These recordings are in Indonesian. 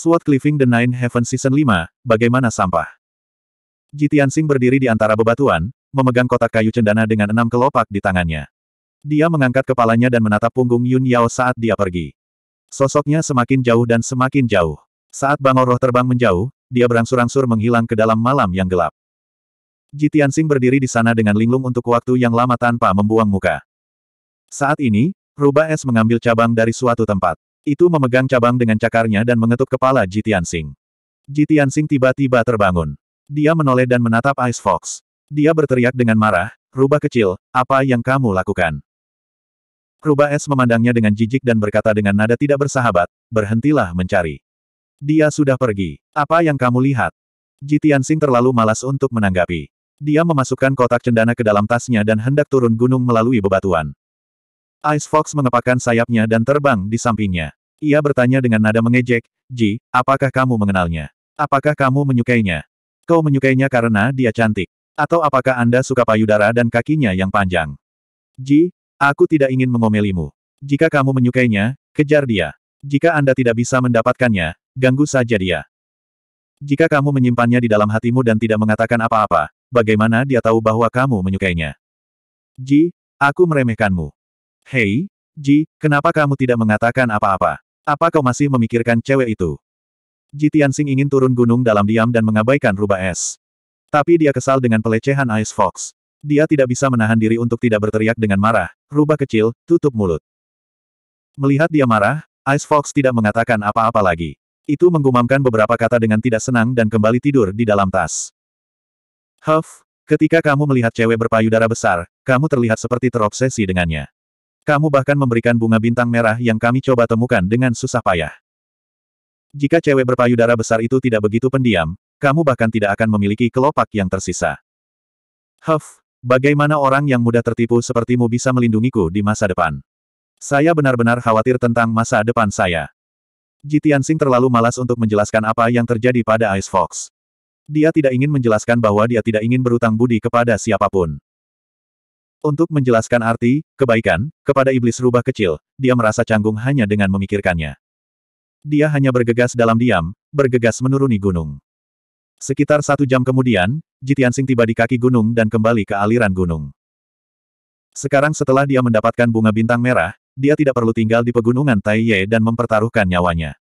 Sword Cleaving the Nine Heaven Season 5, Bagaimana Sampah? Jitiansing berdiri di antara bebatuan, memegang kotak kayu cendana dengan enam kelopak di tangannya. Dia mengangkat kepalanya dan menatap punggung Yun Yao saat dia pergi. Sosoknya semakin jauh dan semakin jauh. Saat bangor roh terbang menjauh, dia berangsur-angsur menghilang ke dalam malam yang gelap. Jitiansing berdiri di sana dengan linglung untuk waktu yang lama tanpa membuang muka. Saat ini, Ruba es mengambil cabang dari suatu tempat. Itu memegang cabang dengan cakarnya dan mengetuk kepala Jitian Sing. Jitian tiba-tiba terbangun. Dia menoleh dan menatap Ice Fox. Dia berteriak dengan marah, rubah kecil, apa yang kamu lakukan? Rubah es memandangnya dengan jijik dan berkata dengan nada tidak bersahabat, berhentilah mencari. Dia sudah pergi. Apa yang kamu lihat? Jitian terlalu malas untuk menanggapi. Dia memasukkan kotak cendana ke dalam tasnya dan hendak turun gunung melalui bebatuan. Ice Fox mengepakkan sayapnya dan terbang di sampingnya. Ia bertanya dengan nada mengejek, Ji, apakah kamu mengenalnya? Apakah kamu menyukainya? Kau menyukainya karena dia cantik? Atau apakah Anda suka payudara dan kakinya yang panjang? Ji, aku tidak ingin mengomelimu. Jika kamu menyukainya, kejar dia. Jika Anda tidak bisa mendapatkannya, ganggu saja dia. Jika kamu menyimpannya di dalam hatimu dan tidak mengatakan apa-apa, bagaimana dia tahu bahwa kamu menyukainya? Ji, aku meremehkanmu. Hei, Ji, kenapa kamu tidak mengatakan apa-apa? Apa kau masih memikirkan cewek itu? Ji Tianxing ingin turun gunung dalam diam dan mengabaikan rubah es. Tapi dia kesal dengan pelecehan Ice Fox. Dia tidak bisa menahan diri untuk tidak berteriak dengan marah. Rubah kecil, tutup mulut. Melihat dia marah, Ice Fox tidak mengatakan apa-apa lagi. Itu menggumamkan beberapa kata dengan tidak senang dan kembali tidur di dalam tas. Huff, ketika kamu melihat cewek berpayudara besar, kamu terlihat seperti terobsesi dengannya. Kamu bahkan memberikan bunga bintang merah yang kami coba temukan dengan susah payah. Jika cewek berpayudara besar itu tidak begitu pendiam, kamu bahkan tidak akan memiliki kelopak yang tersisa. Huff, bagaimana orang yang mudah tertipu sepertimu bisa melindungiku di masa depan? Saya benar-benar khawatir tentang masa depan saya. Jitian Sing terlalu malas untuk menjelaskan apa yang terjadi pada Ice Fox. Dia tidak ingin menjelaskan bahwa dia tidak ingin berutang budi kepada siapapun. Untuk menjelaskan arti, kebaikan, kepada iblis rubah kecil, dia merasa canggung hanya dengan memikirkannya. Dia hanya bergegas dalam diam, bergegas menuruni gunung. Sekitar satu jam kemudian, Jitian Sing tiba di kaki gunung dan kembali ke aliran gunung. Sekarang setelah dia mendapatkan bunga bintang merah, dia tidak perlu tinggal di pegunungan Taiye dan mempertaruhkan nyawanya.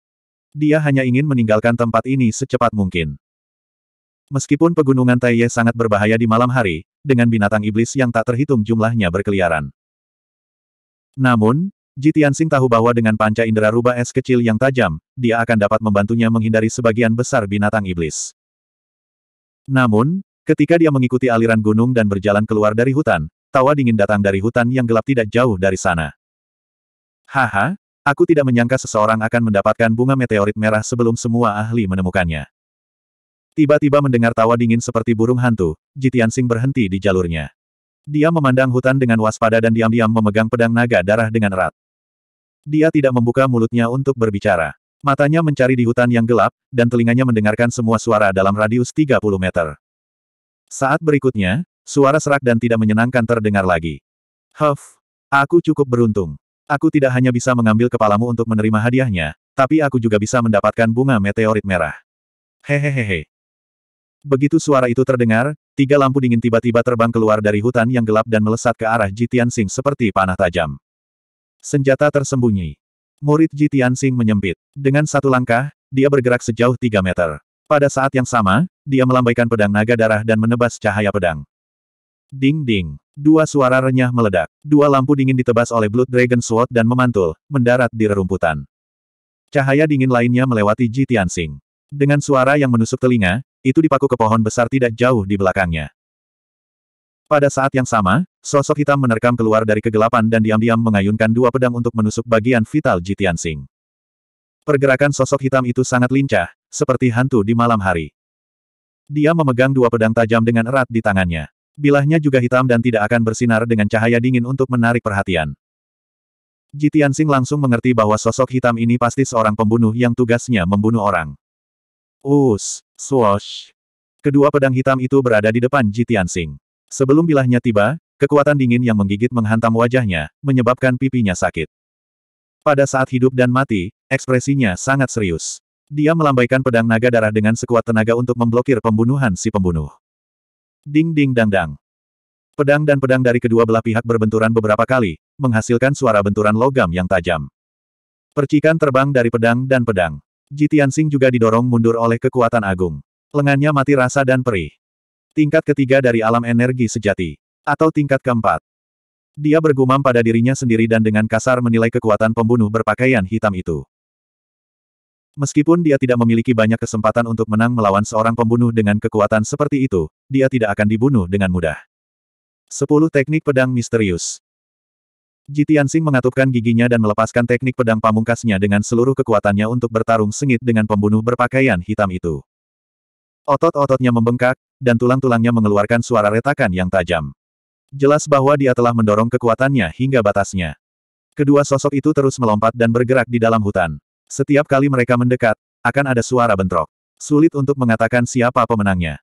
Dia hanya ingin meninggalkan tempat ini secepat mungkin. Meskipun pegunungan Taiye sangat berbahaya di malam hari, dengan binatang iblis yang tak terhitung jumlahnya berkeliaran. Namun, Jitiansing tahu bahwa dengan panca indera rubah es kecil yang tajam, dia akan dapat membantunya menghindari sebagian besar binatang iblis. Namun, ketika dia mengikuti aliran gunung dan berjalan keluar dari hutan, tawa dingin datang dari hutan yang gelap tidak jauh dari sana. Haha, aku tidak menyangka seseorang akan mendapatkan bunga meteorit merah sebelum semua ahli menemukannya. Tiba-tiba mendengar tawa dingin seperti burung hantu, Jitian Sing berhenti di jalurnya. Dia memandang hutan dengan waspada dan diam-diam memegang pedang naga darah dengan erat. Dia tidak membuka mulutnya untuk berbicara. Matanya mencari di hutan yang gelap, dan telinganya mendengarkan semua suara dalam radius 30 meter. Saat berikutnya, suara serak dan tidak menyenangkan terdengar lagi. Huff, aku cukup beruntung. Aku tidak hanya bisa mengambil kepalamu untuk menerima hadiahnya, tapi aku juga bisa mendapatkan bunga meteorit merah. Hehehehe, Begitu suara itu terdengar, tiga lampu dingin tiba-tiba terbang keluar dari hutan yang gelap dan melesat ke arah Jitian Sing seperti panah tajam. Senjata tersembunyi. Murid Jitian Sing menyempit. Dengan satu langkah, dia bergerak sejauh tiga meter. Pada saat yang sama, dia melambaikan pedang naga darah dan menebas cahaya pedang. Ding-ding. Dua suara renyah meledak. Dua lampu dingin ditebas oleh Blood Dragon Sword dan memantul, mendarat di rerumputan. Cahaya dingin lainnya melewati Jitian Sing. Dengan suara yang menusuk telinga, itu dipaku ke pohon besar tidak jauh di belakangnya. Pada saat yang sama, sosok hitam menerkam keluar dari kegelapan dan diam-diam mengayunkan dua pedang untuk menusuk bagian vital Jitian Sing. Pergerakan sosok hitam itu sangat lincah, seperti hantu di malam hari. Dia memegang dua pedang tajam dengan erat di tangannya. Bilahnya juga hitam dan tidak akan bersinar dengan cahaya dingin untuk menarik perhatian. Jitian Sing langsung mengerti bahwa sosok hitam ini pasti seorang pembunuh yang tugasnya membunuh orang. Us, swash. Kedua pedang hitam itu berada di depan Ji Tianxing. Sebelum bilahnya tiba, kekuatan dingin yang menggigit menghantam wajahnya, menyebabkan pipinya sakit. Pada saat hidup dan mati, ekspresinya sangat serius. Dia melambaikan pedang naga darah dengan sekuat tenaga untuk memblokir pembunuhan si pembunuh. Ding ding dang dang. Pedang dan pedang dari kedua belah pihak berbenturan beberapa kali, menghasilkan suara benturan logam yang tajam. Percikan terbang dari pedang dan pedang. Ji Tianxing juga didorong mundur oleh kekuatan agung. Lengannya mati rasa dan perih. Tingkat ketiga dari alam energi sejati. Atau tingkat keempat. Dia bergumam pada dirinya sendiri dan dengan kasar menilai kekuatan pembunuh berpakaian hitam itu. Meskipun dia tidak memiliki banyak kesempatan untuk menang melawan seorang pembunuh dengan kekuatan seperti itu, dia tidak akan dibunuh dengan mudah. 10 Teknik Pedang Misterius Jitian Sing mengatupkan giginya dan melepaskan teknik pedang pamungkasnya dengan seluruh kekuatannya untuk bertarung sengit dengan pembunuh berpakaian hitam itu. Otot-ototnya membengkak, dan tulang-tulangnya mengeluarkan suara retakan yang tajam. Jelas bahwa dia telah mendorong kekuatannya hingga batasnya. Kedua sosok itu terus melompat dan bergerak di dalam hutan. Setiap kali mereka mendekat, akan ada suara bentrok. Sulit untuk mengatakan siapa pemenangnya.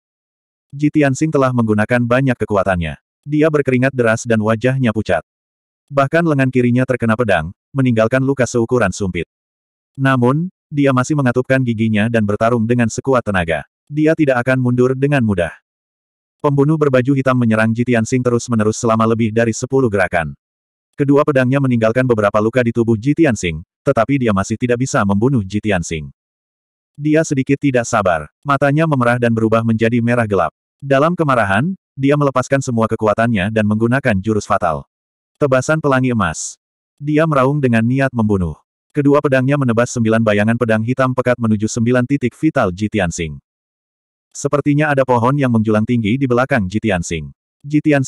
Jitian Sing telah menggunakan banyak kekuatannya. Dia berkeringat deras dan wajahnya pucat. Bahkan lengan kirinya terkena pedang, meninggalkan luka seukuran sumpit. Namun, dia masih mengatupkan giginya dan bertarung dengan sekuat tenaga. Dia tidak akan mundur dengan mudah. Pembunuh berbaju hitam menyerang Jitian Sing terus-menerus selama lebih dari sepuluh gerakan. Kedua pedangnya meninggalkan beberapa luka di tubuh Jitian Sing, tetapi dia masih tidak bisa membunuh Jitian Sing. Dia sedikit tidak sabar. Matanya memerah dan berubah menjadi merah gelap. Dalam kemarahan, dia melepaskan semua kekuatannya dan menggunakan jurus fatal. Tebasan pelangi emas. Dia meraung dengan niat membunuh. Kedua pedangnya menebas sembilan bayangan pedang hitam pekat menuju sembilan titik vital Tianxing. Sepertinya ada pohon yang menjulang tinggi di belakang Ji Tianxing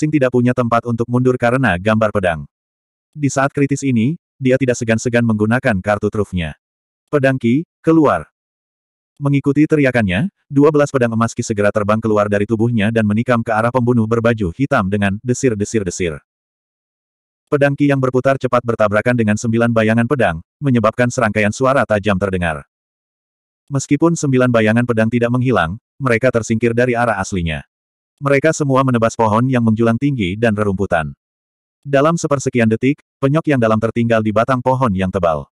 tidak punya tempat untuk mundur karena gambar pedang. Di saat kritis ini, dia tidak segan-segan menggunakan kartu trufnya. Pedang Ki, keluar. Mengikuti teriakannya, 12 pedang emas Ki segera terbang keluar dari tubuhnya dan menikam ke arah pembunuh berbaju hitam dengan desir-desir-desir. Pedang Ki yang berputar cepat bertabrakan dengan sembilan bayangan pedang, menyebabkan serangkaian suara tajam terdengar. Meskipun sembilan bayangan pedang tidak menghilang, mereka tersingkir dari arah aslinya. Mereka semua menebas pohon yang menjulang tinggi dan rerumputan. Dalam sepersekian detik, penyok yang dalam tertinggal di batang pohon yang tebal.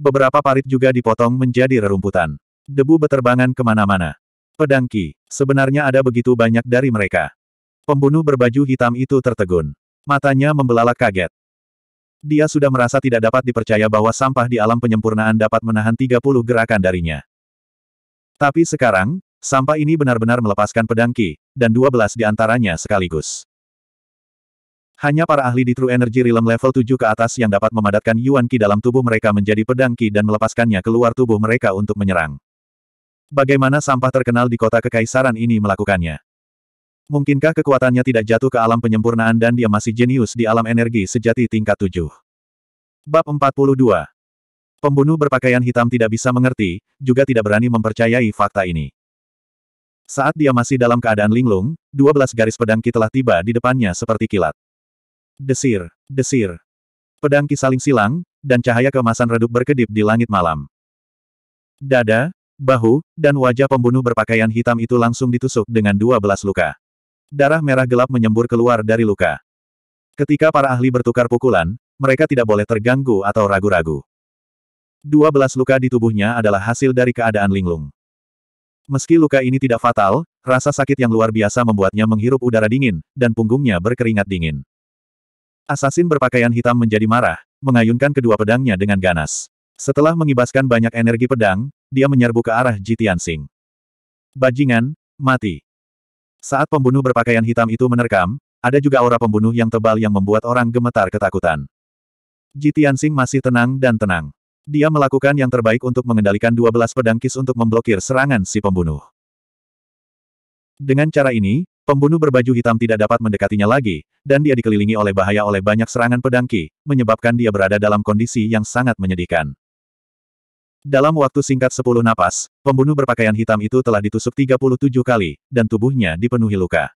Beberapa parit juga dipotong menjadi rerumputan. Debu beterbangan kemana-mana. Pedang Ki, sebenarnya ada begitu banyak dari mereka. Pembunuh berbaju hitam itu tertegun. Matanya membelalak kaget. Dia sudah merasa tidak dapat dipercaya bahwa sampah di alam penyempurnaan dapat menahan 30 gerakan darinya. Tapi sekarang, sampah ini benar-benar melepaskan pedangki dan 12 di antaranya sekaligus. Hanya para ahli di True Energy Realm level 7 ke atas yang dapat memadatkan Yuan Qi dalam tubuh mereka menjadi pedangki dan melepaskannya keluar tubuh mereka untuk menyerang. Bagaimana sampah terkenal di kota kekaisaran ini melakukannya? Mungkinkah kekuatannya tidak jatuh ke alam penyempurnaan dan dia masih jenius di alam energi sejati tingkat 7? Bab 42 Pembunuh berpakaian hitam tidak bisa mengerti, juga tidak berani mempercayai fakta ini. Saat dia masih dalam keadaan linglung, 12 garis pedang Ki telah tiba di depannya seperti kilat. Desir, desir. Pedang Ki saling silang, dan cahaya kemasan redup berkedip di langit malam. Dada, bahu, dan wajah pembunuh berpakaian hitam itu langsung ditusuk dengan 12 luka. Darah merah gelap menyembur keluar dari luka. Ketika para ahli bertukar pukulan, mereka tidak boleh terganggu atau ragu-ragu. Dua belas luka di tubuhnya adalah hasil dari keadaan linglung. Meski luka ini tidak fatal, rasa sakit yang luar biasa membuatnya menghirup udara dingin, dan punggungnya berkeringat dingin. Assassin berpakaian hitam menjadi marah, mengayunkan kedua pedangnya dengan ganas. Setelah mengibaskan banyak energi pedang, dia menyerbu ke arah Jitian Sing. Bajingan, mati. Saat pembunuh berpakaian hitam itu menerkam, ada juga aura pembunuh yang tebal yang membuat orang gemetar ketakutan. Ji masih tenang dan tenang. Dia melakukan yang terbaik untuk mengendalikan 12 pedang kis untuk memblokir serangan si pembunuh. Dengan cara ini, pembunuh berbaju hitam tidak dapat mendekatinya lagi, dan dia dikelilingi oleh bahaya oleh banyak serangan pedang ki, menyebabkan dia berada dalam kondisi yang sangat menyedihkan. Dalam waktu singkat sepuluh napas, pembunuh berpakaian hitam itu telah ditusuk 37 kali, dan tubuhnya dipenuhi luka.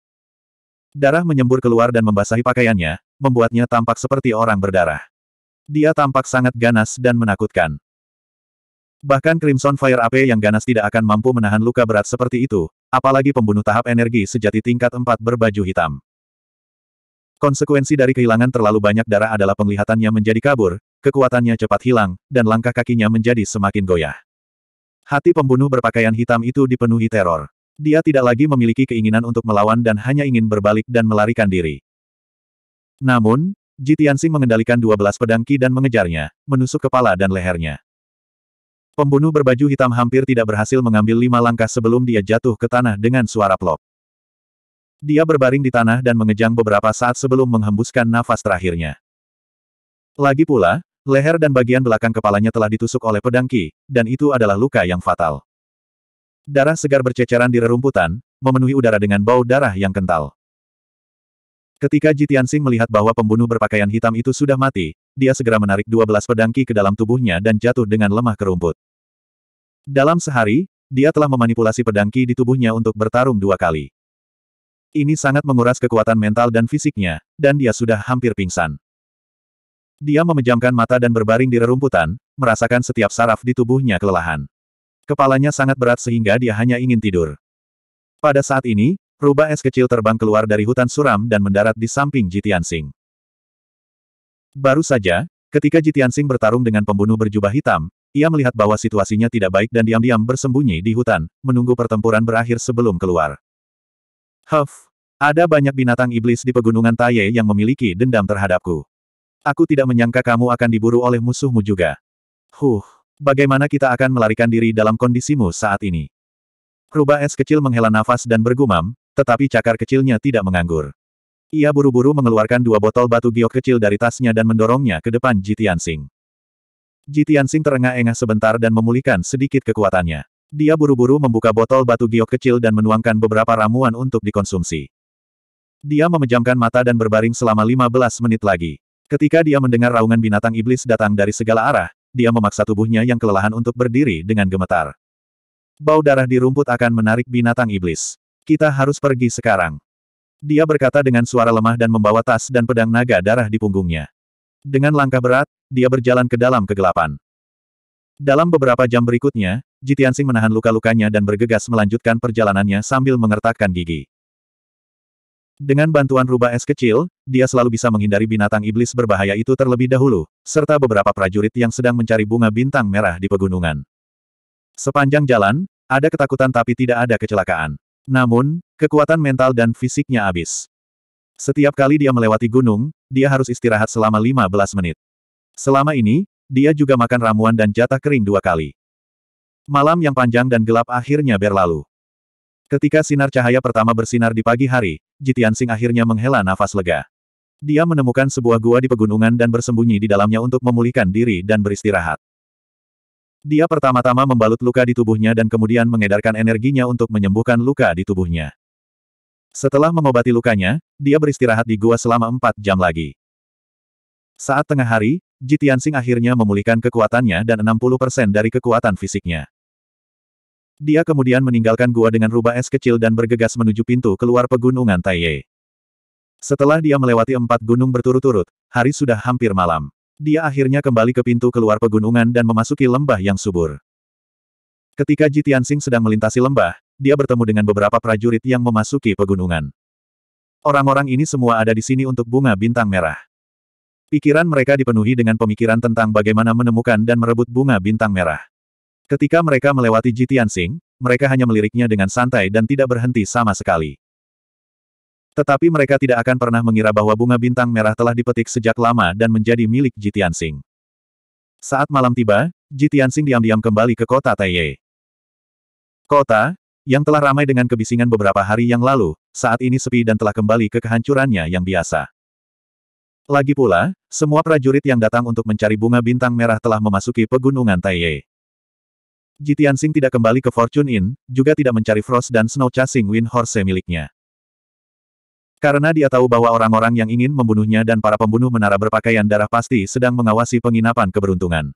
Darah menyembur keluar dan membasahi pakaiannya, membuatnya tampak seperti orang berdarah. Dia tampak sangat ganas dan menakutkan. Bahkan Crimson Fire AP yang ganas tidak akan mampu menahan luka berat seperti itu, apalagi pembunuh tahap energi sejati tingkat 4 berbaju hitam. Konsekuensi dari kehilangan terlalu banyak darah adalah penglihatannya menjadi kabur, kekuatannya cepat hilang, dan langkah kakinya menjadi semakin goyah. Hati pembunuh berpakaian hitam itu dipenuhi teror. Dia tidak lagi memiliki keinginan untuk melawan dan hanya ingin berbalik dan melarikan diri. Namun, Jitiansing mengendalikan 12 pedang Ki dan mengejarnya, menusuk kepala dan lehernya. Pembunuh berbaju hitam hampir tidak berhasil mengambil lima langkah sebelum dia jatuh ke tanah dengan suara plop. Dia berbaring di tanah dan mengejang beberapa saat sebelum menghembuskan nafas terakhirnya. Lagi pula, leher dan bagian belakang kepalanya telah ditusuk oleh pedang Ki, dan itu adalah luka yang fatal. Darah segar berceceran di rerumputan, memenuhi udara dengan bau darah yang kental. Ketika Jitiansing melihat bahwa pembunuh berpakaian hitam itu sudah mati, dia segera menarik 12 pedang ki ke dalam tubuhnya dan jatuh dengan lemah ke rumput. Dalam sehari, dia telah memanipulasi pedang ki di tubuhnya untuk bertarung dua kali. Ini sangat menguras kekuatan mental dan fisiknya, dan dia sudah hampir pingsan. Dia memejamkan mata dan berbaring di rerumputan, merasakan setiap saraf di tubuhnya kelelahan. Kepalanya sangat berat sehingga dia hanya ingin tidur. Pada saat ini, rubah es kecil terbang keluar dari hutan suram dan mendarat di samping Jitian Sing. Baru saja, ketika Jitian Sing bertarung dengan pembunuh berjubah hitam, ia melihat bahwa situasinya tidak baik dan diam-diam bersembunyi di hutan, menunggu pertempuran berakhir sebelum keluar. Huff, ada banyak binatang iblis di pegunungan Taye yang memiliki dendam terhadapku. Aku tidak menyangka kamu akan diburu oleh musuhmu juga. Huh, bagaimana kita akan melarikan diri dalam kondisimu saat ini? Rubah es kecil menghela nafas dan bergumam, tetapi cakar kecilnya tidak menganggur. Ia buru-buru mengeluarkan dua botol batu giok kecil dari tasnya dan mendorongnya ke depan Jitian Jitian Jitiansing terengah-engah sebentar dan memulihkan sedikit kekuatannya. Dia buru-buru membuka botol batu giok kecil dan menuangkan beberapa ramuan untuk dikonsumsi. Dia memejamkan mata dan berbaring selama 15 menit lagi. Ketika dia mendengar raungan binatang iblis datang dari segala arah, dia memaksa tubuhnya yang kelelahan untuk berdiri dengan gemetar. Bau darah di rumput akan menarik binatang iblis. Kita harus pergi sekarang. Dia berkata dengan suara lemah dan membawa tas dan pedang naga darah di punggungnya. Dengan langkah berat, dia berjalan ke dalam kegelapan. Dalam beberapa jam berikutnya, Jitiansing menahan luka-lukanya dan bergegas melanjutkan perjalanannya sambil mengertakkan gigi. Dengan bantuan rubah es kecil, dia selalu bisa menghindari binatang iblis berbahaya itu terlebih dahulu, serta beberapa prajurit yang sedang mencari bunga bintang merah di pegunungan. Sepanjang jalan, ada ketakutan tapi tidak ada kecelakaan. Namun, kekuatan mental dan fisiknya habis. Setiap kali dia melewati gunung, dia harus istirahat selama 15 menit. Selama ini, dia juga makan ramuan dan jatah kering dua kali. Malam yang panjang dan gelap akhirnya berlalu. Ketika sinar cahaya pertama bersinar di pagi hari, Jitian Sing akhirnya menghela nafas lega. Dia menemukan sebuah gua di pegunungan dan bersembunyi di dalamnya untuk memulihkan diri dan beristirahat. Dia pertama-tama membalut luka di tubuhnya dan kemudian mengedarkan energinya untuk menyembuhkan luka di tubuhnya. Setelah mengobati lukanya, dia beristirahat di gua selama empat jam lagi. Saat tengah hari, Jitian Sing akhirnya memulihkan kekuatannya dan 60% dari kekuatan fisiknya. Dia kemudian meninggalkan gua dengan rubah es kecil dan bergegas menuju pintu keluar pegunungan Taiye. Setelah dia melewati empat gunung berturut-turut, hari sudah hampir malam. Dia akhirnya kembali ke pintu keluar pegunungan dan memasuki lembah yang subur. Ketika Ji Tianxing sedang melintasi lembah, dia bertemu dengan beberapa prajurit yang memasuki pegunungan. Orang-orang ini semua ada di sini untuk bunga bintang merah. Pikiran mereka dipenuhi dengan pemikiran tentang bagaimana menemukan dan merebut bunga bintang merah. Ketika mereka melewati Ji Tianxing, mereka hanya meliriknya dengan santai dan tidak berhenti sama sekali. Tetapi mereka tidak akan pernah mengira bahwa bunga bintang merah telah dipetik sejak lama dan menjadi milik Ji Tianxing. Saat malam tiba, Ji Tianxing diam-diam kembali ke kota Taiye. Kota, yang telah ramai dengan kebisingan beberapa hari yang lalu, saat ini sepi dan telah kembali ke kehancurannya yang biasa. Lagi pula, semua prajurit yang datang untuk mencari bunga bintang merah telah memasuki pegunungan Taiye. Jitian Sing tidak kembali ke Fortune Inn, juga tidak mencari Frost dan Snow Chasing Wind Horse miliknya. Karena dia tahu bahwa orang-orang yang ingin membunuhnya dan para pembunuh menara berpakaian darah pasti sedang mengawasi penginapan keberuntungan.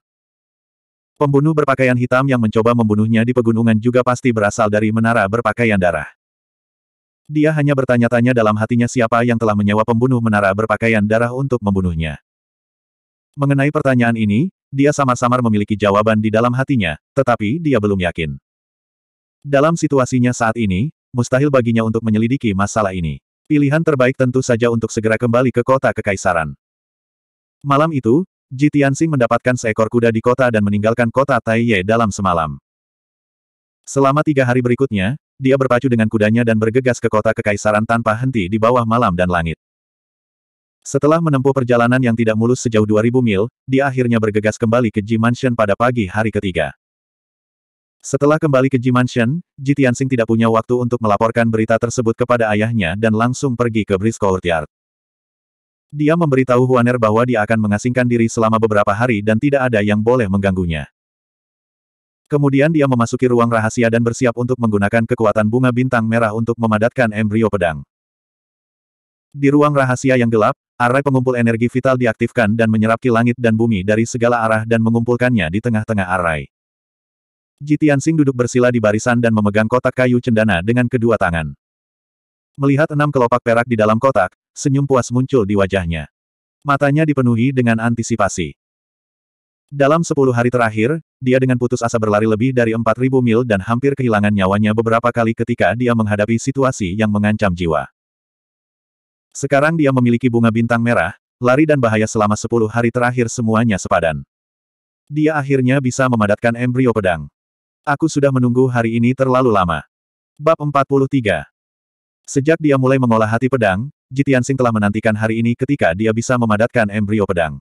Pembunuh berpakaian hitam yang mencoba membunuhnya di pegunungan juga pasti berasal dari menara berpakaian darah. Dia hanya bertanya-tanya dalam hatinya siapa yang telah menyewa pembunuh menara berpakaian darah untuk membunuhnya. Mengenai pertanyaan ini, dia samar-samar memiliki jawaban di dalam hatinya, tetapi dia belum yakin. Dalam situasinya saat ini, mustahil baginya untuk menyelidiki masalah ini. Pilihan terbaik tentu saja untuk segera kembali ke kota Kekaisaran. Malam itu, Ji mendapatkan seekor kuda di kota dan meninggalkan kota Taiye dalam semalam. Selama tiga hari berikutnya, dia berpacu dengan kudanya dan bergegas ke kota Kekaisaran tanpa henti di bawah malam dan langit. Setelah menempuh perjalanan yang tidak mulus sejauh 2000 mil, dia akhirnya bergegas kembali ke Ji Mansion pada pagi hari ketiga. Setelah kembali ke Ji Mansion, Ji Tianxing tidak punya waktu untuk melaporkan berita tersebut kepada ayahnya dan langsung pergi ke Brisco Courtyard. Dia memberitahu Huaner bahwa dia akan mengasingkan diri selama beberapa hari dan tidak ada yang boleh mengganggunya. Kemudian dia memasuki ruang rahasia dan bersiap untuk menggunakan kekuatan bunga bintang merah untuk memadatkan embrio pedang. Di ruang rahasia yang gelap, Arai pengumpul energi vital diaktifkan dan menyerap ki langit dan bumi dari segala arah dan mengumpulkannya di tengah-tengah arai. Jitiansing duduk bersila di barisan dan memegang kotak kayu cendana dengan kedua tangan. Melihat enam kelopak perak di dalam kotak, senyum puas muncul di wajahnya. Matanya dipenuhi dengan antisipasi. Dalam sepuluh hari terakhir, dia dengan putus asa berlari lebih dari empat ribu mil dan hampir kehilangan nyawanya beberapa kali ketika dia menghadapi situasi yang mengancam jiwa. Sekarang dia memiliki bunga bintang merah, lari dan bahaya selama sepuluh hari terakhir semuanya sepadan. Dia akhirnya bisa memadatkan embrio pedang. Aku sudah menunggu hari ini terlalu lama. Bab 43 Sejak dia mulai mengolah hati pedang, Jitian Sing telah menantikan hari ini ketika dia bisa memadatkan embrio pedang.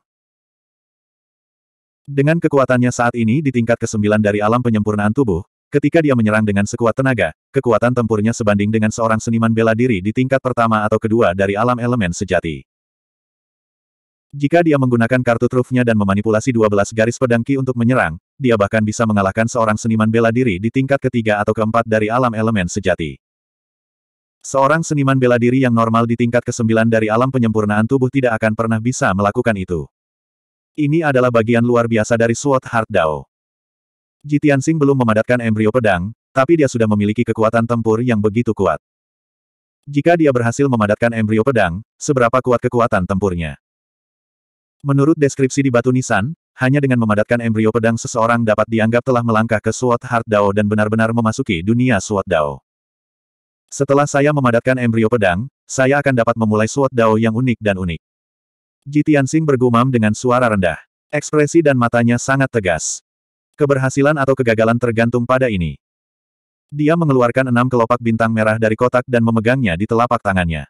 Dengan kekuatannya saat ini di tingkat ke-9 dari alam penyempurnaan tubuh, Ketika dia menyerang dengan sekuat tenaga, kekuatan tempurnya sebanding dengan seorang seniman bela diri di tingkat pertama atau kedua dari alam elemen sejati. Jika dia menggunakan kartu trufnya dan memanipulasi 12 garis pedang Ki untuk menyerang, dia bahkan bisa mengalahkan seorang seniman bela diri di tingkat ketiga atau keempat dari alam elemen sejati. Seorang seniman bela diri yang normal di tingkat kesembilan dari alam penyempurnaan tubuh tidak akan pernah bisa melakukan itu. Ini adalah bagian luar biasa dari Sword Heart Dao. Ji Tianxing belum memadatkan embrio pedang, tapi dia sudah memiliki kekuatan tempur yang begitu kuat. Jika dia berhasil memadatkan embrio pedang, seberapa kuat kekuatan tempurnya? Menurut deskripsi di Batu Nisan, hanya dengan memadatkan embrio pedang seseorang dapat dianggap telah melangkah ke Sword Heart Dao dan benar-benar memasuki dunia Sword Dao. Setelah saya memadatkan embrio pedang, saya akan dapat memulai Sword Dao yang unik dan unik. Ji Tianxing bergumam dengan suara rendah. Ekspresi dan matanya sangat tegas. Keberhasilan atau kegagalan tergantung pada ini. Dia mengeluarkan enam kelopak bintang merah dari kotak dan memegangnya di telapak tangannya.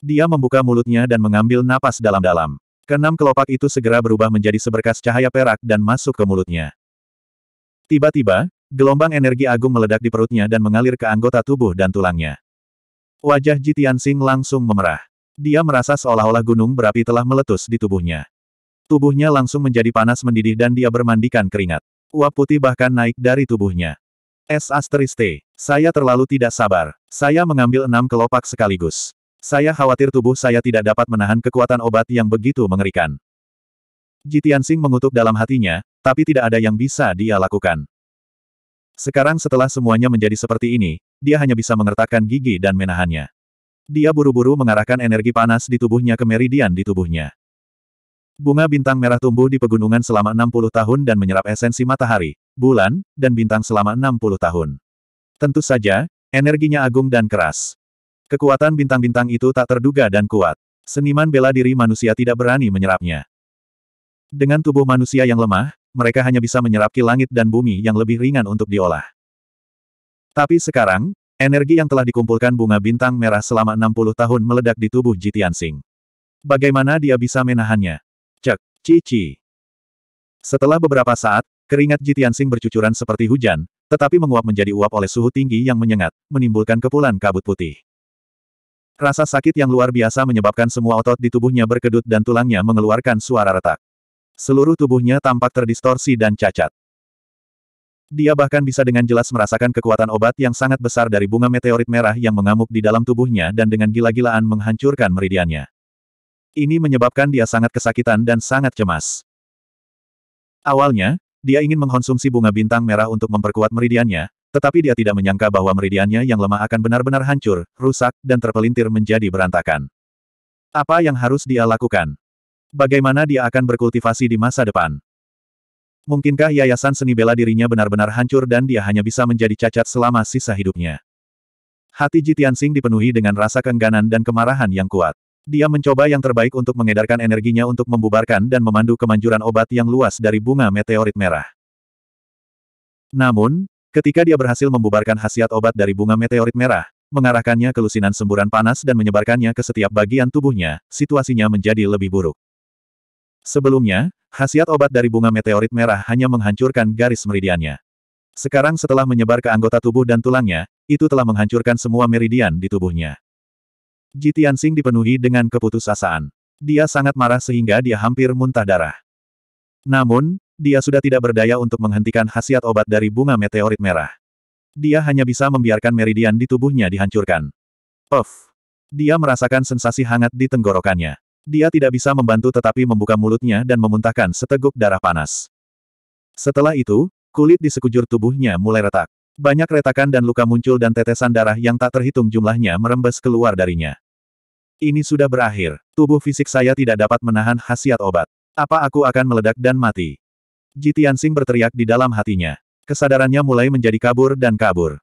Dia membuka mulutnya dan mengambil napas dalam-dalam. Keenam kelopak itu segera berubah menjadi seberkas cahaya perak dan masuk ke mulutnya. Tiba-tiba, gelombang energi agung meledak di perutnya dan mengalir ke anggota tubuh dan tulangnya. Wajah Jitian Sing langsung memerah. Dia merasa seolah-olah gunung berapi telah meletus di tubuhnya. Tubuhnya langsung menjadi panas mendidih dan dia bermandikan keringat. Uap putih bahkan naik dari tubuhnya. S asteris Saya terlalu tidak sabar. Saya mengambil enam kelopak sekaligus. Saya khawatir tubuh saya tidak dapat menahan kekuatan obat yang begitu mengerikan. Jitian Sing mengutuk dalam hatinya, tapi tidak ada yang bisa dia lakukan. Sekarang setelah semuanya menjadi seperti ini, dia hanya bisa mengertakkan gigi dan menahannya. Dia buru-buru mengarahkan energi panas di tubuhnya ke meridian di tubuhnya. Bunga bintang merah tumbuh di pegunungan selama 60 tahun dan menyerap esensi matahari, bulan, dan bintang selama 60 tahun. Tentu saja, energinya agung dan keras. Kekuatan bintang-bintang itu tak terduga dan kuat. Seniman bela diri manusia tidak berani menyerapnya. Dengan tubuh manusia yang lemah, mereka hanya bisa menyerap ki langit dan bumi yang lebih ringan untuk diolah. Tapi sekarang, energi yang telah dikumpulkan bunga bintang merah selama 60 tahun meledak di tubuh Jitian Sing. Bagaimana dia bisa menahannya? Cici. Setelah beberapa saat, keringat Jitian Sing bercucuran seperti hujan, tetapi menguap menjadi uap oleh suhu tinggi yang menyengat, menimbulkan kepulan kabut putih. Rasa sakit yang luar biasa menyebabkan semua otot di tubuhnya berkedut dan tulangnya mengeluarkan suara retak. Seluruh tubuhnya tampak terdistorsi dan cacat. Dia bahkan bisa dengan jelas merasakan kekuatan obat yang sangat besar dari bunga meteorit merah yang mengamuk di dalam tubuhnya dan dengan gila-gilaan menghancurkan meridiannya. Ini menyebabkan dia sangat kesakitan dan sangat cemas. Awalnya, dia ingin mengkonsumsi bunga bintang merah untuk memperkuat meridiannya, tetapi dia tidak menyangka bahwa meridiannya yang lemah akan benar-benar hancur, rusak, dan terpelintir menjadi berantakan. Apa yang harus dia lakukan? Bagaimana dia akan berkultivasi di masa depan? Mungkinkah yayasan seni bela dirinya benar-benar hancur dan dia hanya bisa menjadi cacat selama sisa hidupnya? Hati Jitian Jitiansing dipenuhi dengan rasa keengganan dan kemarahan yang kuat. Dia mencoba yang terbaik untuk mengedarkan energinya untuk membubarkan dan memandu kemanjuran obat yang luas dari bunga meteorit merah. Namun, ketika dia berhasil membubarkan khasiat obat dari bunga meteorit merah, mengarahkannya ke lusinan semburan panas dan menyebarkannya ke setiap bagian tubuhnya, situasinya menjadi lebih buruk. Sebelumnya, khasiat obat dari bunga meteorit merah hanya menghancurkan garis meridiannya. Sekarang setelah menyebar ke anggota tubuh dan tulangnya, itu telah menghancurkan semua meridian di tubuhnya. Jitian Tianxing dipenuhi dengan keputusasaan. Dia sangat marah sehingga dia hampir muntah darah. Namun, dia sudah tidak berdaya untuk menghentikan khasiat obat dari bunga meteorit merah. Dia hanya bisa membiarkan meridian di tubuhnya dihancurkan. Puff! Dia merasakan sensasi hangat di tenggorokannya. Dia tidak bisa membantu tetapi membuka mulutnya dan memuntahkan seteguk darah panas. Setelah itu, kulit di sekujur tubuhnya mulai retak. Banyak retakan dan luka muncul dan tetesan darah yang tak terhitung jumlahnya merembes keluar darinya. Ini sudah berakhir. Tubuh fisik saya tidak dapat menahan khasiat obat. Apa aku akan meledak dan mati? Jitiansing berteriak di dalam hatinya. Kesadarannya mulai menjadi kabur dan kabur.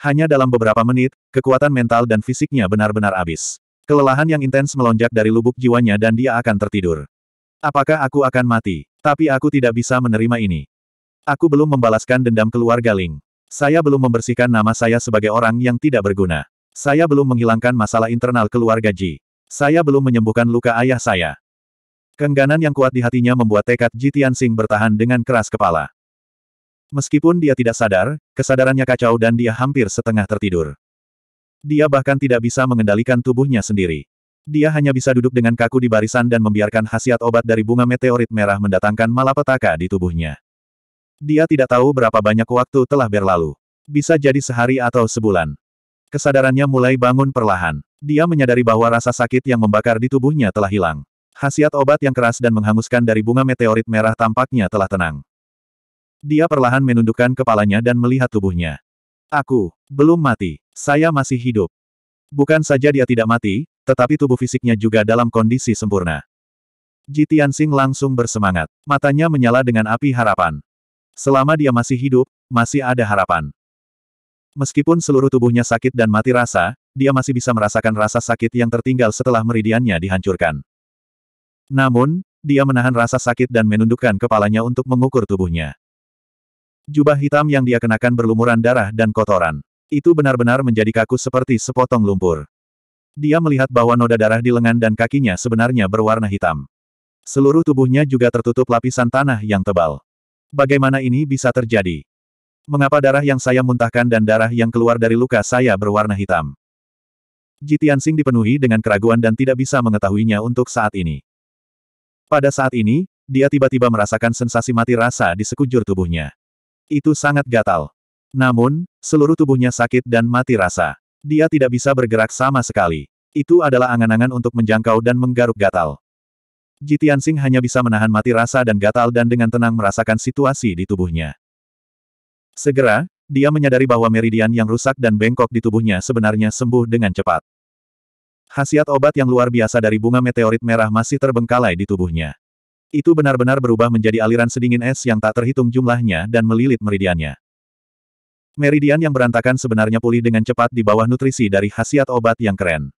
Hanya dalam beberapa menit, kekuatan mental dan fisiknya benar-benar habis. Kelelahan yang intens melonjak dari lubuk jiwanya dan dia akan tertidur. Apakah aku akan mati? Tapi aku tidak bisa menerima ini. Aku belum membalaskan dendam keluarga Ling. Saya belum membersihkan nama saya sebagai orang yang tidak berguna. Saya belum menghilangkan masalah internal keluarga Ji. Saya belum menyembuhkan luka ayah saya. Kengganan yang kuat di hatinya membuat tekad Ji Tianxing bertahan dengan keras kepala. Meskipun dia tidak sadar, kesadarannya kacau dan dia hampir setengah tertidur. Dia bahkan tidak bisa mengendalikan tubuhnya sendiri. Dia hanya bisa duduk dengan kaku di barisan dan membiarkan khasiat obat dari bunga meteorit merah mendatangkan malapetaka di tubuhnya. Dia tidak tahu berapa banyak waktu telah berlalu. Bisa jadi sehari atau sebulan. Kesadarannya mulai bangun perlahan. Dia menyadari bahwa rasa sakit yang membakar di tubuhnya telah hilang. Hasiat obat yang keras dan menghanguskan dari bunga meteorit merah tampaknya telah tenang. Dia perlahan menundukkan kepalanya dan melihat tubuhnya. Aku, belum mati. Saya masih hidup. Bukan saja dia tidak mati, tetapi tubuh fisiknya juga dalam kondisi sempurna. Jitian Singh langsung bersemangat. Matanya menyala dengan api harapan. Selama dia masih hidup, masih ada harapan. Meskipun seluruh tubuhnya sakit dan mati rasa, dia masih bisa merasakan rasa sakit yang tertinggal setelah meridiannya dihancurkan. Namun, dia menahan rasa sakit dan menundukkan kepalanya untuk mengukur tubuhnya. Jubah hitam yang dia kenakan berlumuran darah dan kotoran. Itu benar-benar menjadi kaku seperti sepotong lumpur. Dia melihat bahwa noda darah di lengan dan kakinya sebenarnya berwarna hitam. Seluruh tubuhnya juga tertutup lapisan tanah yang tebal. Bagaimana ini bisa terjadi? Mengapa darah yang saya muntahkan dan darah yang keluar dari luka saya berwarna hitam? Jitian dipenuhi dengan keraguan dan tidak bisa mengetahuinya untuk saat ini. Pada saat ini, dia tiba-tiba merasakan sensasi mati rasa di sekujur tubuhnya. Itu sangat gatal. Namun, seluruh tubuhnya sakit dan mati rasa. Dia tidak bisa bergerak sama sekali. Itu adalah angan-angan untuk menjangkau dan menggaruk gatal. Jitian Sing hanya bisa menahan mati rasa dan gatal dan dengan tenang merasakan situasi di tubuhnya. Segera, dia menyadari bahwa meridian yang rusak dan bengkok di tubuhnya sebenarnya sembuh dengan cepat. Hasiat obat yang luar biasa dari bunga meteorit merah masih terbengkalai di tubuhnya. Itu benar-benar berubah menjadi aliran sedingin es yang tak terhitung jumlahnya dan melilit meridiannya. Meridian yang berantakan sebenarnya pulih dengan cepat di bawah nutrisi dari hasiat obat yang keren.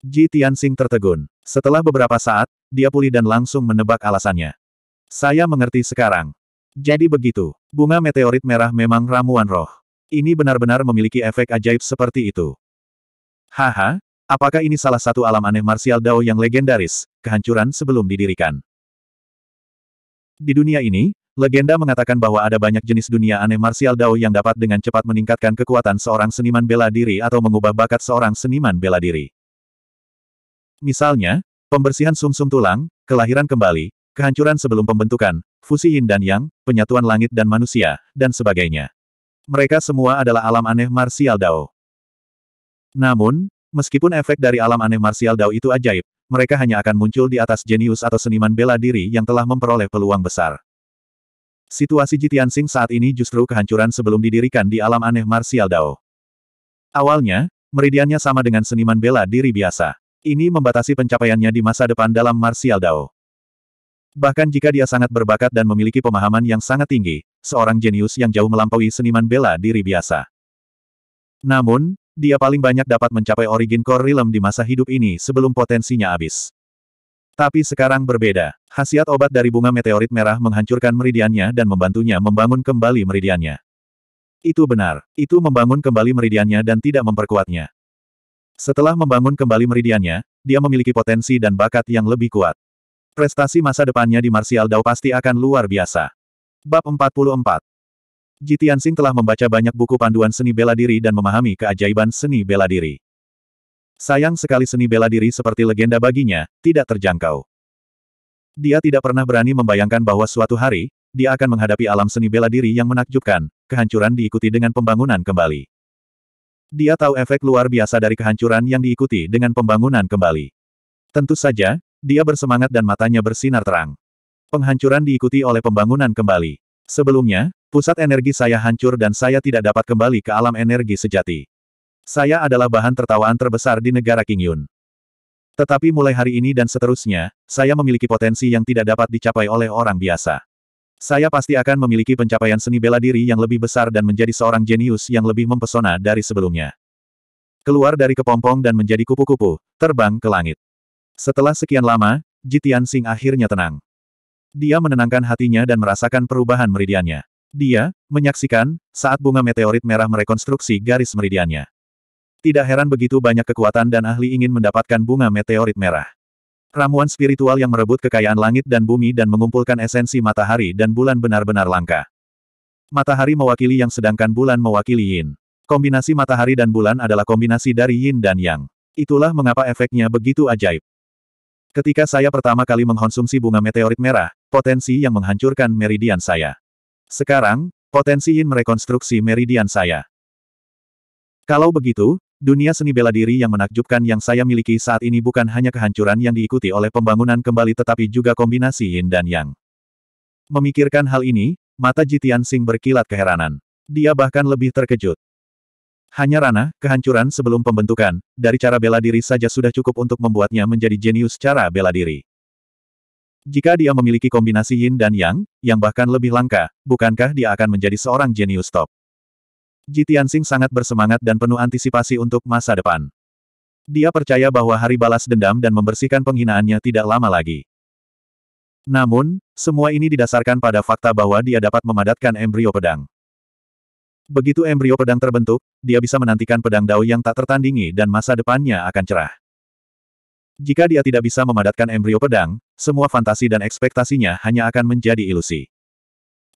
Ji Tianxing tertegun. Setelah beberapa saat, dia pulih dan langsung menebak alasannya. Saya mengerti sekarang. Jadi begitu, bunga meteorit merah memang ramuan roh. Ini benar-benar memiliki efek ajaib seperti itu. Haha, apakah ini salah satu alam aneh martial Dao yang legendaris, kehancuran sebelum didirikan? Di dunia ini, legenda mengatakan bahwa ada banyak jenis dunia aneh martial Dao yang dapat dengan cepat meningkatkan kekuatan seorang seniman bela diri atau mengubah bakat seorang seniman bela diri. Misalnya, pembersihan sumsum -sum tulang, kelahiran kembali, kehancuran sebelum pembentukan, fusi yin dan yang, penyatuan langit dan manusia, dan sebagainya. Mereka semua adalah alam aneh martial dao. Namun, meskipun efek dari alam aneh martial dao itu ajaib, mereka hanya akan muncul di atas jenius atau seniman bela diri yang telah memperoleh peluang besar. Situasi Sing saat ini justru kehancuran sebelum didirikan di alam aneh martial dao. Awalnya, meridiannya sama dengan seniman bela diri biasa. Ini membatasi pencapaiannya di masa depan dalam martial dao. Bahkan jika dia sangat berbakat dan memiliki pemahaman yang sangat tinggi, seorang jenius yang jauh melampaui seniman bela diri biasa. Namun, dia paling banyak dapat mencapai origin core realm di masa hidup ini sebelum potensinya habis. Tapi sekarang berbeda. Khasiat obat dari bunga meteorit merah menghancurkan meridiannya dan membantunya membangun kembali meridiannya. Itu benar. Itu membangun kembali meridiannya dan tidak memperkuatnya. Setelah membangun kembali meridiannya, dia memiliki potensi dan bakat yang lebih kuat. Prestasi masa depannya di Martial Dao pasti akan luar biasa. Bab 44 Ji Tianxing telah membaca banyak buku panduan seni bela diri dan memahami keajaiban seni bela diri. Sayang sekali seni bela diri seperti legenda baginya, tidak terjangkau. Dia tidak pernah berani membayangkan bahwa suatu hari, dia akan menghadapi alam seni bela diri yang menakjubkan, kehancuran diikuti dengan pembangunan kembali. Dia tahu efek luar biasa dari kehancuran yang diikuti dengan pembangunan kembali. Tentu saja, dia bersemangat dan matanya bersinar terang. Penghancuran diikuti oleh pembangunan kembali. Sebelumnya, pusat energi saya hancur dan saya tidak dapat kembali ke alam energi sejati. Saya adalah bahan tertawaan terbesar di negara King Yun. Tetapi mulai hari ini dan seterusnya, saya memiliki potensi yang tidak dapat dicapai oleh orang biasa. Saya pasti akan memiliki pencapaian seni bela diri yang lebih besar dan menjadi seorang jenius yang lebih mempesona dari sebelumnya. Keluar dari kepompong dan menjadi kupu-kupu, terbang ke langit. Setelah sekian lama, Jitian Sing akhirnya tenang. Dia menenangkan hatinya dan merasakan perubahan meridiannya. Dia, menyaksikan, saat bunga meteorit merah merekonstruksi garis meridiannya. Tidak heran begitu banyak kekuatan dan ahli ingin mendapatkan bunga meteorit merah. Ramuan spiritual yang merebut kekayaan langit dan bumi dan mengumpulkan esensi matahari dan bulan benar-benar langka. Matahari mewakili yang sedangkan bulan mewakili yin. Kombinasi matahari dan bulan adalah kombinasi dari yin dan yang. Itulah mengapa efeknya begitu ajaib. Ketika saya pertama kali mengkonsumsi bunga meteorit merah, potensi yang menghancurkan meridian saya. Sekarang, potensi Yin merekonstruksi meridian saya. Kalau begitu, Dunia seni bela diri yang menakjubkan yang saya miliki saat ini bukan hanya kehancuran yang diikuti oleh pembangunan kembali tetapi juga kombinasi yin dan yang. Memikirkan hal ini, mata Jitian Sing berkilat keheranan. Dia bahkan lebih terkejut. Hanya Rana, kehancuran sebelum pembentukan, dari cara bela diri saja sudah cukup untuk membuatnya menjadi jenius cara bela diri. Jika dia memiliki kombinasi yin dan yang, yang bahkan lebih langka, bukankah dia akan menjadi seorang jenius top? Ji Tianxing sangat bersemangat dan penuh antisipasi untuk masa depan. Dia percaya bahwa hari balas dendam dan membersihkan penghinaannya tidak lama lagi. Namun, semua ini didasarkan pada fakta bahwa dia dapat memadatkan embrio pedang. Begitu embrio pedang terbentuk, dia bisa menantikan pedang Dao yang tak tertandingi dan masa depannya akan cerah. Jika dia tidak bisa memadatkan embrio pedang, semua fantasi dan ekspektasinya hanya akan menjadi ilusi.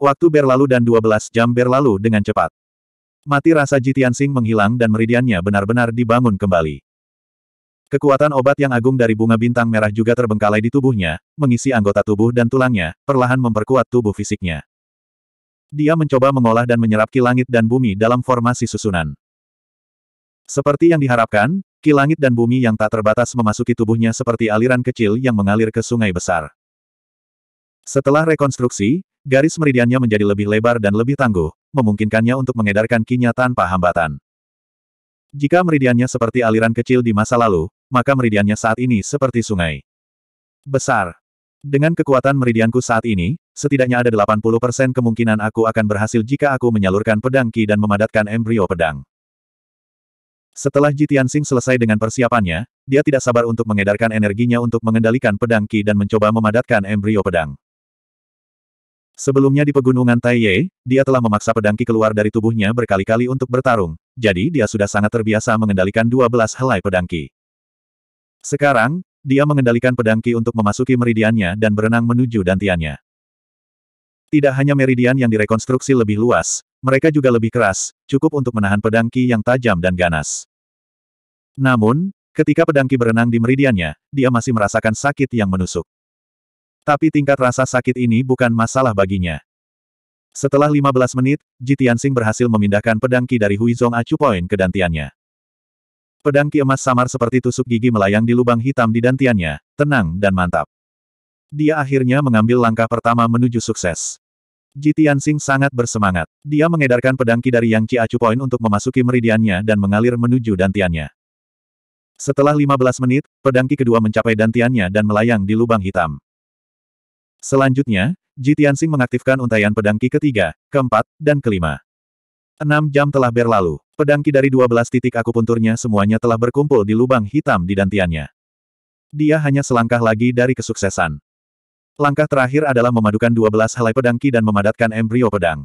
Waktu berlalu dan 12 jam berlalu dengan cepat. Mati rasa Jitian Sing menghilang dan meridiannya benar-benar dibangun kembali. Kekuatan obat yang agung dari bunga bintang merah juga terbengkalai di tubuhnya, mengisi anggota tubuh dan tulangnya, perlahan memperkuat tubuh fisiknya. Dia mencoba mengolah dan menyerap kilangit dan bumi dalam formasi susunan. Seperti yang diharapkan, kilangit dan bumi yang tak terbatas memasuki tubuhnya seperti aliran kecil yang mengalir ke sungai besar. Setelah rekonstruksi, garis meridiannya menjadi lebih lebar dan lebih tangguh, memungkinkannya untuk mengedarkan kinya tanpa hambatan. Jika meridiannya seperti aliran kecil di masa lalu, maka meridiannya saat ini seperti sungai. Besar. Dengan kekuatan meridianku saat ini, setidaknya ada 80% kemungkinan aku akan berhasil jika aku menyalurkan pedang ki dan memadatkan embrio pedang. Setelah Jitian Sing selesai dengan persiapannya, dia tidak sabar untuk mengedarkan energinya untuk mengendalikan pedang ki dan mencoba memadatkan embrio pedang. Sebelumnya di pegunungan Taiye, dia telah memaksa pedangki keluar dari tubuhnya berkali-kali untuk bertarung, jadi dia sudah sangat terbiasa mengendalikan 12 helai pedangki. Sekarang, dia mengendalikan pedangki untuk memasuki meridiannya dan berenang menuju dantiannya. Tidak hanya meridian yang direkonstruksi lebih luas, mereka juga lebih keras, cukup untuk menahan pedangki yang tajam dan ganas. Namun, ketika pedangki berenang di meridiannya, dia masih merasakan sakit yang menusuk. Tapi tingkat rasa sakit ini bukan masalah baginya. Setelah 15 menit, Ji Tianxing berhasil memindahkan pedang Ki dari Huizong Acu Point ke dantiannya. Pedang Ki emas samar seperti tusuk gigi melayang di lubang hitam di dantiannya, tenang dan mantap. Dia akhirnya mengambil langkah pertama menuju sukses. Ji Tianxing sangat bersemangat. Dia mengedarkan pedang Ki dari Yang Qi Acu Point untuk memasuki meridiannya dan mengalir menuju dantiannya. Setelah 15 menit, pedang Ki kedua mencapai dantiannya dan melayang di lubang hitam. Selanjutnya, Ji Tianxing mengaktifkan untaian pedangki ketiga, keempat, dan kelima. Enam jam telah berlalu. Pedangki dari dua belas titik akupunturnya semuanya telah berkumpul di lubang hitam di dantiannya. Dia hanya selangkah lagi dari kesuksesan. Langkah terakhir adalah memadukan dua belas helai pedangki dan memadatkan embrio pedang.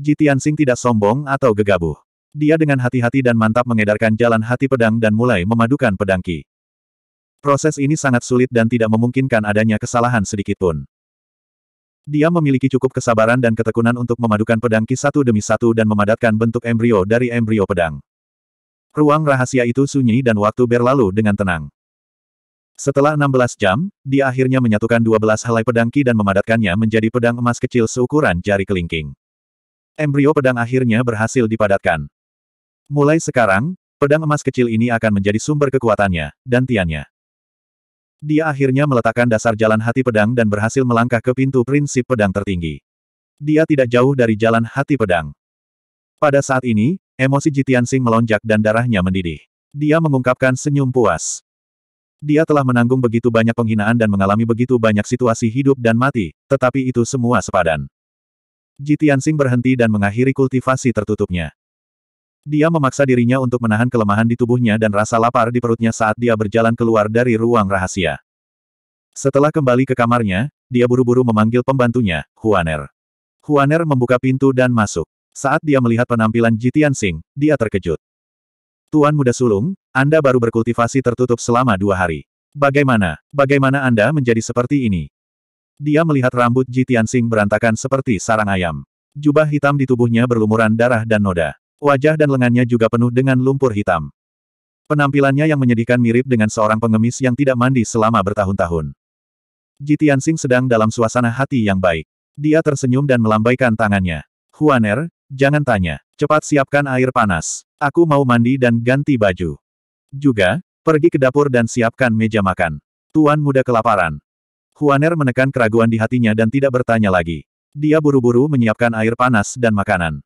Ji Tianxing tidak sombong atau gegabah. Dia dengan hati-hati dan mantap mengedarkan jalan hati pedang dan mulai memadukan pedangki. Proses ini sangat sulit dan tidak memungkinkan adanya kesalahan sedikitpun. Dia memiliki cukup kesabaran dan ketekunan untuk memadukan pedang ki satu demi satu dan memadatkan bentuk embrio dari embrio pedang. Ruang rahasia itu sunyi dan waktu berlalu dengan tenang. Setelah 16 jam, dia akhirnya menyatukan 12 helai pedang ki dan memadatkannya menjadi pedang emas kecil seukuran jari kelingking. Embrio pedang akhirnya berhasil dipadatkan. Mulai sekarang, pedang emas kecil ini akan menjadi sumber kekuatannya, dan tiannya. Dia akhirnya meletakkan dasar jalan hati pedang dan berhasil melangkah ke pintu prinsip pedang tertinggi. Dia tidak jauh dari jalan hati pedang. Pada saat ini, emosi Jitian Sing melonjak dan darahnya mendidih. Dia mengungkapkan senyum puas. Dia telah menanggung begitu banyak penghinaan dan mengalami begitu banyak situasi hidup dan mati, tetapi itu semua sepadan. Jitian Sing berhenti dan mengakhiri kultivasi tertutupnya. Dia memaksa dirinya untuk menahan kelemahan di tubuhnya dan rasa lapar di perutnya saat dia berjalan keluar dari ruang rahasia. Setelah kembali ke kamarnya, dia buru-buru memanggil pembantunya, Huaner. Huaner membuka pintu dan masuk. Saat dia melihat penampilan Jitian Sing, dia terkejut. Tuan Muda Sulung, Anda baru berkultivasi tertutup selama dua hari. Bagaimana, bagaimana Anda menjadi seperti ini? Dia melihat rambut Jitian Sing berantakan seperti sarang ayam. Jubah hitam di tubuhnya berlumuran darah dan noda. Wajah dan lengannya juga penuh dengan lumpur hitam. Penampilannya yang menyedihkan mirip dengan seorang pengemis yang tidak mandi selama bertahun-tahun. Ji sedang dalam suasana hati yang baik. Dia tersenyum dan melambaikan tangannya. Huaner, jangan tanya. Cepat siapkan air panas. Aku mau mandi dan ganti baju. Juga, pergi ke dapur dan siapkan meja makan. Tuan muda kelaparan. Huaner menekan keraguan di hatinya dan tidak bertanya lagi. Dia buru-buru menyiapkan air panas dan makanan.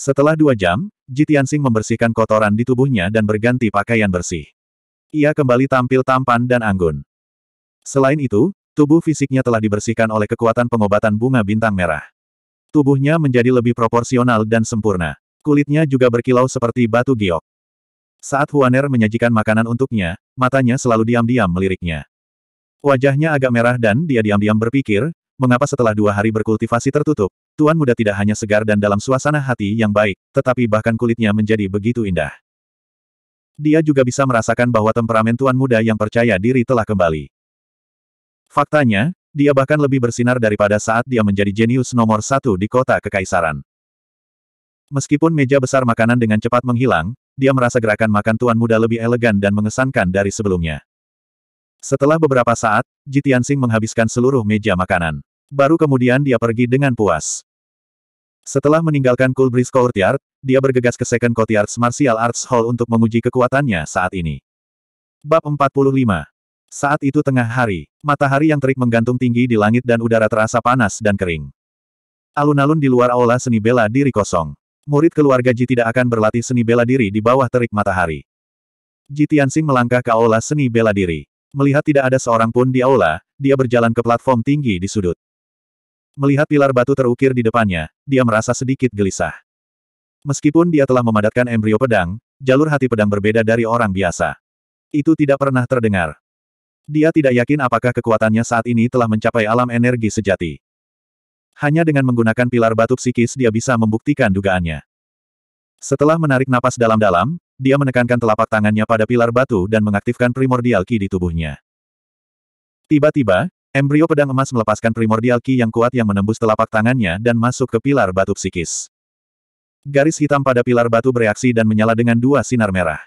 Setelah dua jam, Jitiansing membersihkan kotoran di tubuhnya dan berganti pakaian bersih. Ia kembali tampil tampan dan anggun. Selain itu, tubuh fisiknya telah dibersihkan oleh kekuatan pengobatan bunga bintang merah. Tubuhnya menjadi lebih proporsional dan sempurna. Kulitnya juga berkilau seperti batu giok. Saat Huaner menyajikan makanan untuknya, matanya selalu diam-diam meliriknya. Wajahnya agak merah dan dia diam-diam berpikir, mengapa setelah dua hari berkultivasi tertutup, Tuan muda tidak hanya segar dan dalam suasana hati yang baik, tetapi bahkan kulitnya menjadi begitu indah. Dia juga bisa merasakan bahwa temperamen tuan muda yang percaya diri telah kembali. Faktanya, dia bahkan lebih bersinar daripada saat dia menjadi jenius nomor satu di kota kekaisaran. Meskipun meja besar makanan dengan cepat menghilang, dia merasa gerakan makan tuan muda lebih elegan dan mengesankan dari sebelumnya. Setelah beberapa saat, Jitiansing menghabiskan seluruh meja makanan baru kemudian dia pergi dengan puas. Setelah meninggalkan Kulbris Courtyard, dia bergegas ke Second Courtyard's Martial Arts Hall untuk menguji kekuatannya saat ini. Bab 45 Saat itu tengah hari, matahari yang terik menggantung tinggi di langit dan udara terasa panas dan kering. Alun-alun di luar aula seni bela diri kosong. Murid keluarga Ji tidak akan berlatih seni bela diri di bawah terik matahari. Ji Tianxing melangkah ke aula seni bela diri. Melihat tidak ada seorang pun di aula, dia berjalan ke platform tinggi di sudut. Melihat pilar batu terukir di depannya, dia merasa sedikit gelisah. Meskipun dia telah memadatkan embrio pedang, jalur hati pedang berbeda dari orang biasa. Itu tidak pernah terdengar. Dia tidak yakin apakah kekuatannya saat ini telah mencapai alam energi sejati. Hanya dengan menggunakan pilar batu psikis dia bisa membuktikan dugaannya. Setelah menarik napas dalam-dalam, dia menekankan telapak tangannya pada pilar batu dan mengaktifkan primordial ki di tubuhnya. Tiba-tiba, Embrio pedang emas melepaskan primordial ki yang kuat yang menembus telapak tangannya dan masuk ke pilar batu psikis. Garis hitam pada pilar batu bereaksi dan menyala dengan dua sinar merah.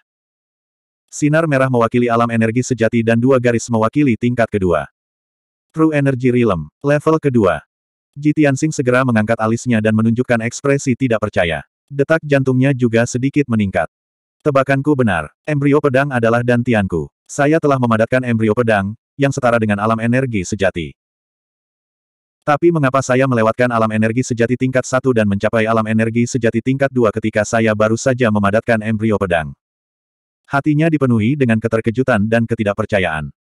Sinar merah mewakili alam energi sejati dan dua garis mewakili tingkat kedua. True Energy Realm, level kedua. Ji Tianxing segera mengangkat alisnya dan menunjukkan ekspresi tidak percaya. Detak jantungnya juga sedikit meningkat. Tebakanku benar. Embrio pedang adalah dantianku. Saya telah memadatkan embrio pedang, yang setara dengan alam energi sejati. Tapi mengapa saya melewatkan alam energi sejati tingkat 1 dan mencapai alam energi sejati tingkat 2 ketika saya baru saja memadatkan embrio pedang? Hatinya dipenuhi dengan keterkejutan dan ketidakpercayaan.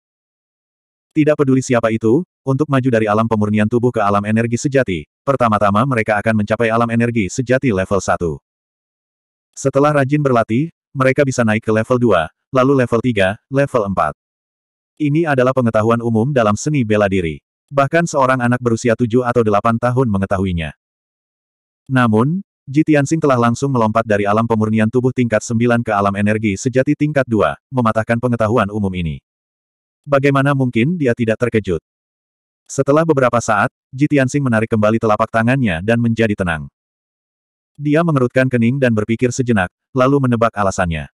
Tidak peduli siapa itu, untuk maju dari alam pemurnian tubuh ke alam energi sejati, pertama-tama mereka akan mencapai alam energi sejati level 1. Setelah rajin berlatih, mereka bisa naik ke level 2, lalu level 3, level 4. Ini adalah pengetahuan umum dalam seni bela diri. Bahkan seorang anak berusia 7 atau 8 tahun mengetahuinya. Namun, Jitiansing telah langsung melompat dari alam pemurnian tubuh tingkat 9 ke alam energi sejati tingkat 2, mematahkan pengetahuan umum ini. Bagaimana mungkin dia tidak terkejut? Setelah beberapa saat, Jitiansing menarik kembali telapak tangannya dan menjadi tenang. Dia mengerutkan kening dan berpikir sejenak, lalu menebak alasannya.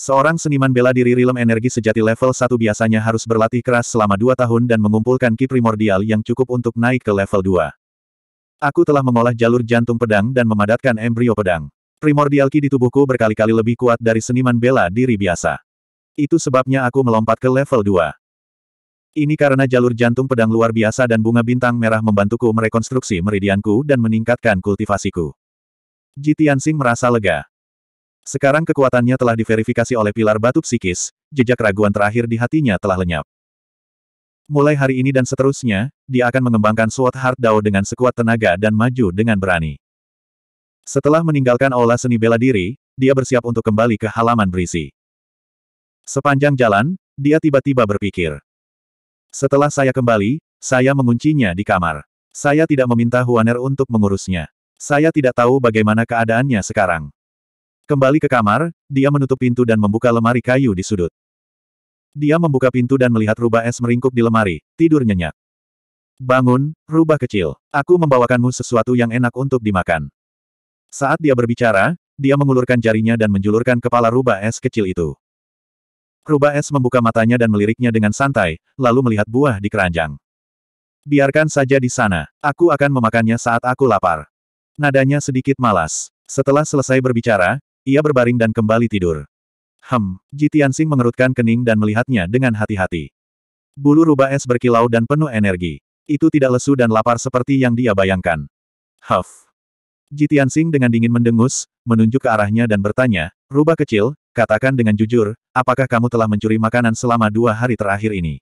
Seorang seniman bela diri rilem energi sejati level 1 biasanya harus berlatih keras selama dua tahun dan mengumpulkan ki primordial yang cukup untuk naik ke level 2. Aku telah mengolah jalur jantung pedang dan memadatkan embrio pedang. Primordial ki di tubuhku berkali-kali lebih kuat dari seniman bela diri biasa. Itu sebabnya aku melompat ke level 2. Ini karena jalur jantung pedang luar biasa dan bunga bintang merah membantuku merekonstruksi meridianku dan meningkatkan kultivasiku. Jitian Singh merasa lega. Sekarang kekuatannya telah diverifikasi oleh pilar batu psikis, jejak raguan terakhir di hatinya telah lenyap. Mulai hari ini dan seterusnya, dia akan mengembangkan Sword Heart Dao dengan sekuat tenaga dan maju dengan berani. Setelah meninggalkan aula seni bela diri, dia bersiap untuk kembali ke halaman berisi. Sepanjang jalan, dia tiba-tiba berpikir. Setelah saya kembali, saya menguncinya di kamar. Saya tidak meminta Huaner untuk mengurusnya. Saya tidak tahu bagaimana keadaannya sekarang. Kembali ke kamar, dia menutup pintu dan membuka lemari kayu di sudut. Dia membuka pintu dan melihat rubah es meringkuk di lemari, tidur nyenyak. Bangun, rubah kecil. Aku membawakanmu sesuatu yang enak untuk dimakan. Saat dia berbicara, dia mengulurkan jarinya dan menjulurkan kepala rubah es kecil itu. Rubah es membuka matanya dan meliriknya dengan santai, lalu melihat buah di keranjang. Biarkan saja di sana, aku akan memakannya saat aku lapar. Nadanya sedikit malas. Setelah selesai berbicara, ia berbaring dan kembali tidur. Hem, Jitiansing mengerutkan kening dan melihatnya dengan hati-hati. Bulu rubah es berkilau dan penuh energi. Itu tidak lesu dan lapar seperti yang dia bayangkan. Huff. Jitiansing dengan dingin mendengus, menunjuk ke arahnya dan bertanya, Rubah kecil, katakan dengan jujur, apakah kamu telah mencuri makanan selama dua hari terakhir ini?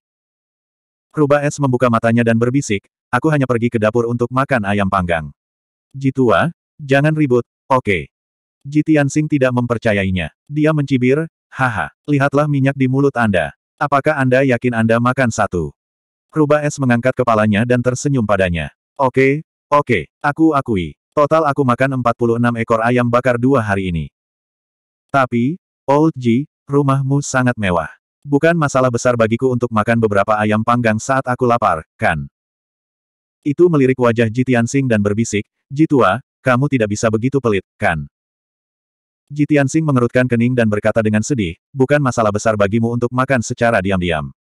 Rubah es membuka matanya dan berbisik, aku hanya pergi ke dapur untuk makan ayam panggang. Jitua, jangan ribut, oke. Okay. Ji Tianxing tidak mempercayainya. Dia mencibir, haha, lihatlah minyak di mulut Anda. Apakah Anda yakin Anda makan satu? Rubah es mengangkat kepalanya dan tersenyum padanya. Oke, oke, aku akui. Total aku makan 46 ekor ayam bakar dua hari ini. Tapi, Old Ji, rumahmu sangat mewah. Bukan masalah besar bagiku untuk makan beberapa ayam panggang saat aku lapar, kan? Itu melirik wajah Ji Tianxing dan berbisik, Ji kamu tidak bisa begitu pelit, kan? Jitian Sing mengerutkan kening dan berkata dengan sedih, bukan masalah besar bagimu untuk makan secara diam-diam.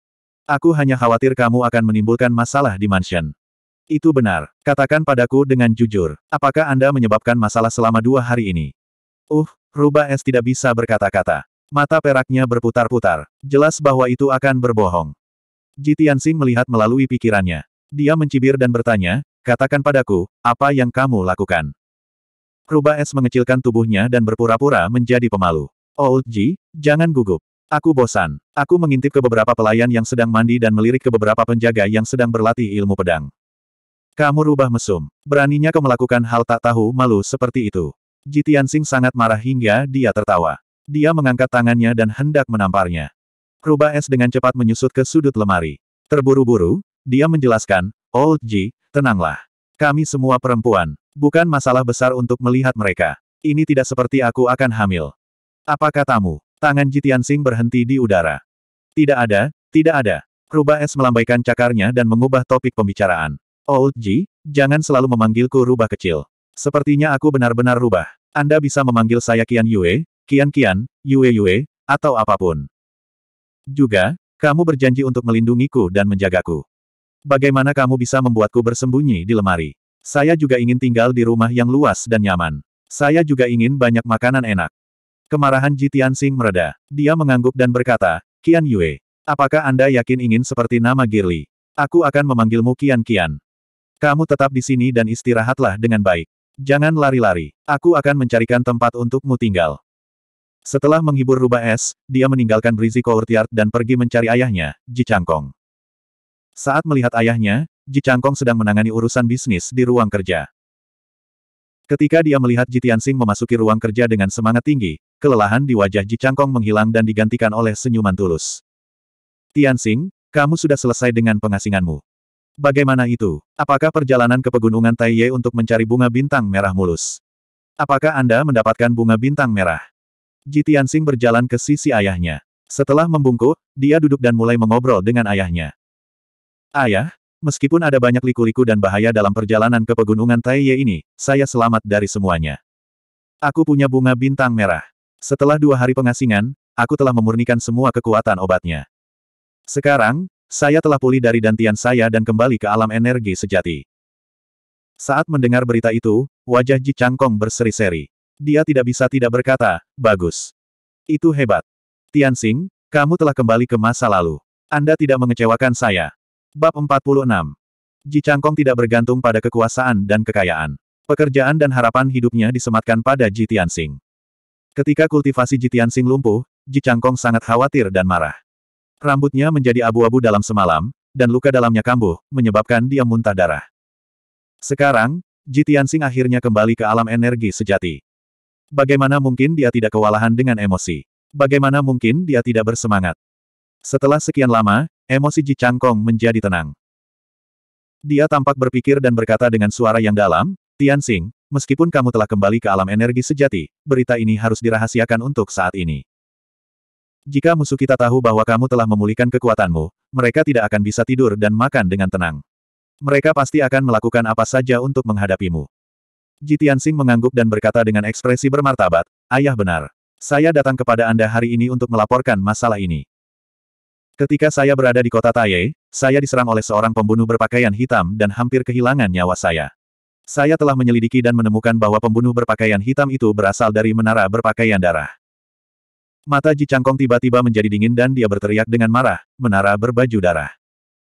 Aku hanya khawatir kamu akan menimbulkan masalah di mansion. Itu benar. Katakan padaku dengan jujur. Apakah Anda menyebabkan masalah selama dua hari ini? Uh, Ruba Es tidak bisa berkata-kata. Mata peraknya berputar-putar. Jelas bahwa itu akan berbohong. Jitian Sing melihat melalui pikirannya. Dia mencibir dan bertanya, katakan padaku, apa yang kamu lakukan? Rubah es mengecilkan tubuhnya dan berpura-pura menjadi pemalu. Old oh, Ji, jangan gugup. Aku bosan. Aku mengintip ke beberapa pelayan yang sedang mandi dan melirik ke beberapa penjaga yang sedang berlatih ilmu pedang. Kamu rubah mesum. Beraninya kau melakukan hal tak tahu malu seperti itu. Jitian Sing sangat marah hingga dia tertawa. Dia mengangkat tangannya dan hendak menamparnya. Rubah es dengan cepat menyusut ke sudut lemari. Terburu-buru, dia menjelaskan, Old oh, Ji, tenanglah. Kami semua perempuan. Bukan masalah besar untuk melihat mereka. Ini tidak seperti aku akan hamil. Apa katamu? Tangan Jitian Sing berhenti di udara. Tidak ada, tidak ada. Ruba Es melambaikan cakarnya dan mengubah topik pembicaraan. Old Ji, jangan selalu memanggilku rubah kecil. Sepertinya aku benar-benar rubah. Anda bisa memanggil saya Kian Yue, Kian Kian, Yue Yue, atau apapun. Juga, kamu berjanji untuk melindungiku dan menjagaku. Bagaimana kamu bisa membuatku bersembunyi di lemari? Saya juga ingin tinggal di rumah yang luas dan nyaman. Saya juga ingin banyak makanan enak. Kemarahan Jitian Sing mereda. Dia mengangguk dan berkata, Kian Yue, apakah Anda yakin ingin seperti nama Girly? Aku akan memanggilmu Kian Kian. Kamu tetap di sini dan istirahatlah dengan baik. Jangan lari-lari. Aku akan mencarikan tempat untukmu tinggal. Setelah menghibur rubah es, dia meninggalkan Brizzy Courtyard dan pergi mencari ayahnya, Ji Changkong. Saat melihat ayahnya, Ji Changkong sedang menangani urusan bisnis di ruang kerja. Ketika dia melihat Ji Tianxing memasuki ruang kerja dengan semangat tinggi, kelelahan di wajah Ji Changkong menghilang dan digantikan oleh senyuman tulus. Tianxing, kamu sudah selesai dengan pengasinganmu. Bagaimana itu? Apakah perjalanan ke pegunungan Taiye untuk mencari bunga bintang merah mulus? Apakah Anda mendapatkan bunga bintang merah? Ji Tianxing berjalan ke sisi ayahnya. Setelah membungkuk, dia duduk dan mulai mengobrol dengan ayahnya. Ayah, ya, meskipun ada banyak liku-liku dan bahaya dalam perjalanan ke pegunungan Taiye ini, saya selamat dari semuanya. Aku punya bunga bintang merah. Setelah dua hari pengasingan, aku telah memurnikan semua kekuatan obatnya. Sekarang, saya telah pulih dari dantian saya dan kembali ke alam energi sejati. Saat mendengar berita itu, wajah Ji Changkong berseri-seri. Dia tidak bisa tidak berkata, bagus. Itu hebat. Tianxing, kamu telah kembali ke masa lalu. Anda tidak mengecewakan saya. Bab 46. Ji Changkong tidak bergantung pada kekuasaan dan kekayaan. Pekerjaan dan harapan hidupnya disematkan pada Ji Tianxing. Ketika kultivasi Ji Tianxing lumpuh, Ji Changkong sangat khawatir dan marah. Rambutnya menjadi abu-abu dalam semalam, dan luka dalamnya kambuh, menyebabkan dia muntah darah. Sekarang, Ji Tianxing akhirnya kembali ke alam energi sejati. Bagaimana mungkin dia tidak kewalahan dengan emosi? Bagaimana mungkin dia tidak bersemangat? Setelah sekian lama, Emosi Ji Changkong menjadi tenang. Dia tampak berpikir dan berkata dengan suara yang dalam, Tianxing, meskipun kamu telah kembali ke alam energi sejati, berita ini harus dirahasiakan untuk saat ini. Jika musuh kita tahu bahwa kamu telah memulihkan kekuatanmu, mereka tidak akan bisa tidur dan makan dengan tenang. Mereka pasti akan melakukan apa saja untuk menghadapimu. Ji Tianxing mengangguk dan berkata dengan ekspresi bermartabat, Ayah benar. Saya datang kepada Anda hari ini untuk melaporkan masalah ini. Ketika saya berada di kota Taye, saya diserang oleh seorang pembunuh berpakaian hitam dan hampir kehilangan nyawa saya. Saya telah menyelidiki dan menemukan bahwa pembunuh berpakaian hitam itu berasal dari menara berpakaian darah. Mata Ji Cangkong tiba-tiba menjadi dingin dan dia berteriak dengan marah, menara berbaju darah.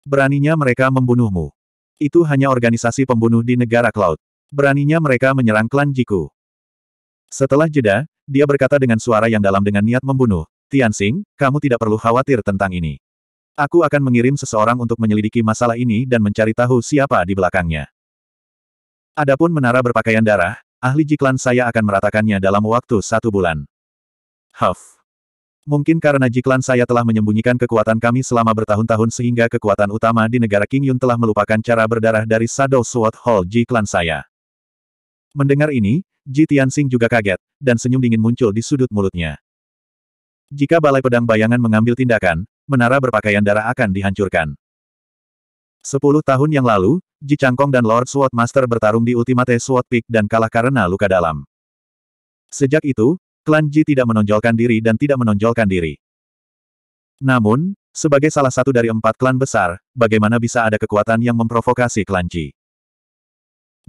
Beraninya mereka membunuhmu. Itu hanya organisasi pembunuh di negara Cloud. Beraninya mereka menyerang klan Jiku. Setelah jeda, dia berkata dengan suara yang dalam dengan niat membunuh, Tianxing, kamu tidak perlu khawatir tentang ini. Aku akan mengirim seseorang untuk menyelidiki masalah ini dan mencari tahu siapa di belakangnya. Adapun menara berpakaian darah, ahli jiklan saya akan meratakannya dalam waktu satu bulan. Huff. Mungkin karena jiklan saya telah menyembunyikan kekuatan kami selama bertahun-tahun sehingga kekuatan utama di negara King Yun telah melupakan cara berdarah dari Shadow Sword Hall jiklan saya. Mendengar ini, Ji Tianxing juga kaget, dan senyum dingin muncul di sudut mulutnya. Jika Balai Pedang Bayangan mengambil tindakan, menara berpakaian darah akan dihancurkan. Sepuluh tahun yang lalu, Ji Changkong dan Lord Swordmaster bertarung di Ultimate Sword Peak dan kalah karena luka dalam. Sejak itu, klan Ji tidak menonjolkan diri dan tidak menonjolkan diri. Namun, sebagai salah satu dari empat klan besar, bagaimana bisa ada kekuatan yang memprovokasi klan Ji?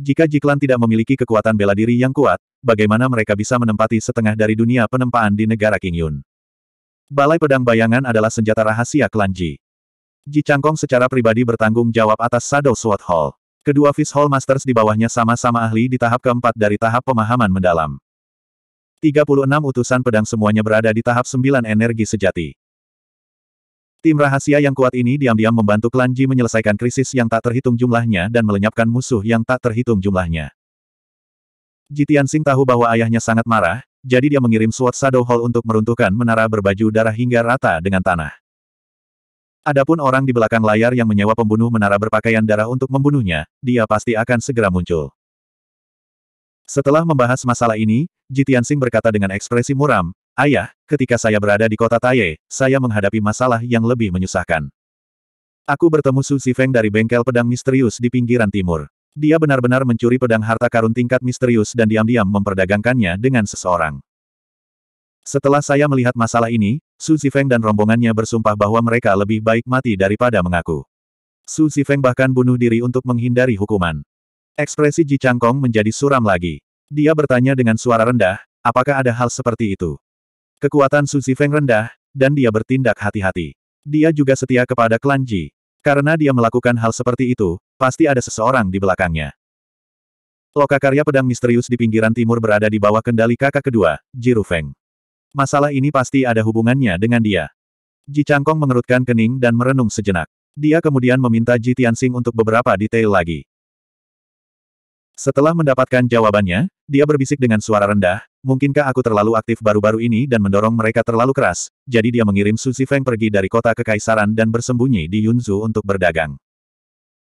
Jika Ji klan tidak memiliki kekuatan bela diri yang kuat, bagaimana mereka bisa menempati setengah dari dunia penempaan di negara Qingyun? Balai Pedang Bayangan adalah senjata rahasia klan Ji. Ji Changkong secara pribadi bertanggung jawab atas Shadow Sword Hall. Kedua Fish Hall Masters di bawahnya sama-sama ahli di tahap keempat dari tahap pemahaman mendalam. 36 utusan pedang semuanya berada di tahap 9 energi sejati. Tim rahasia yang kuat ini diam-diam membantu klan Ji menyelesaikan krisis yang tak terhitung jumlahnya dan melenyapkan musuh yang tak terhitung jumlahnya. Ji Tianxing tahu bahwa ayahnya sangat marah, jadi dia mengirim Sword Shadow Hall untuk meruntuhkan menara berbaju darah hingga rata dengan tanah. Adapun orang di belakang layar yang menyewa pembunuh menara berpakaian darah untuk membunuhnya, dia pasti akan segera muncul. Setelah membahas masalah ini, Jitiansing berkata dengan ekspresi muram, Ayah, ketika saya berada di kota Taye, saya menghadapi masalah yang lebih menyusahkan. Aku bertemu Su Sifeng dari bengkel pedang misterius di pinggiran timur. Dia benar-benar mencuri pedang harta karun tingkat misterius dan diam-diam memperdagangkannya dengan seseorang. Setelah saya melihat masalah ini, Su Zifeng dan rombongannya bersumpah bahwa mereka lebih baik mati daripada mengaku. Su Zifeng bahkan bunuh diri untuk menghindari hukuman. Ekspresi Ji Changkong menjadi suram lagi. Dia bertanya dengan suara rendah, apakah ada hal seperti itu? Kekuatan Su Zifeng rendah, dan dia bertindak hati-hati. Dia juga setia kepada klan Ji. Karena dia melakukan hal seperti itu, pasti ada seseorang di belakangnya. Lokakarya pedang misterius di pinggiran timur berada di bawah kendali kakak kedua, Jiru Feng. Masalah ini pasti ada hubungannya dengan dia. Ji Changkong mengerutkan kening dan merenung sejenak. Dia kemudian meminta Ji Tianxing untuk beberapa detail lagi. Setelah mendapatkan jawabannya, dia berbisik dengan suara rendah, mungkinkah aku terlalu aktif baru-baru ini dan mendorong mereka terlalu keras, jadi dia mengirim Su Feng pergi dari kota kekaisaran dan bersembunyi di Yunzu untuk berdagang.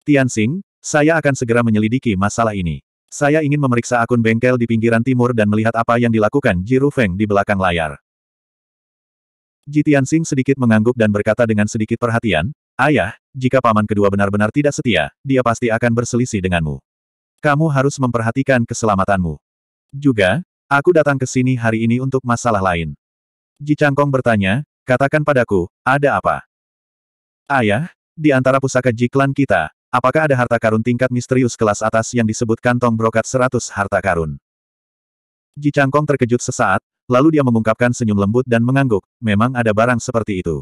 Tianxing, saya akan segera menyelidiki masalah ini. Saya ingin memeriksa akun bengkel di pinggiran timur dan melihat apa yang dilakukan Jiru Feng di belakang layar. Ji Tianxing sedikit mengangguk dan berkata dengan sedikit perhatian, Ayah, jika paman kedua benar-benar tidak setia, dia pasti akan berselisih denganmu. Kamu harus memperhatikan keselamatanmu. Juga, aku datang ke sini hari ini untuk masalah lain. Ji Changkong bertanya, katakan padaku, ada apa? Ayah, di antara pusaka Ji Klan kita, apakah ada harta karun tingkat misterius kelas atas yang disebut kantong brokat 100 harta karun? Ji Changkong terkejut sesaat, lalu dia mengungkapkan senyum lembut dan mengangguk, memang ada barang seperti itu.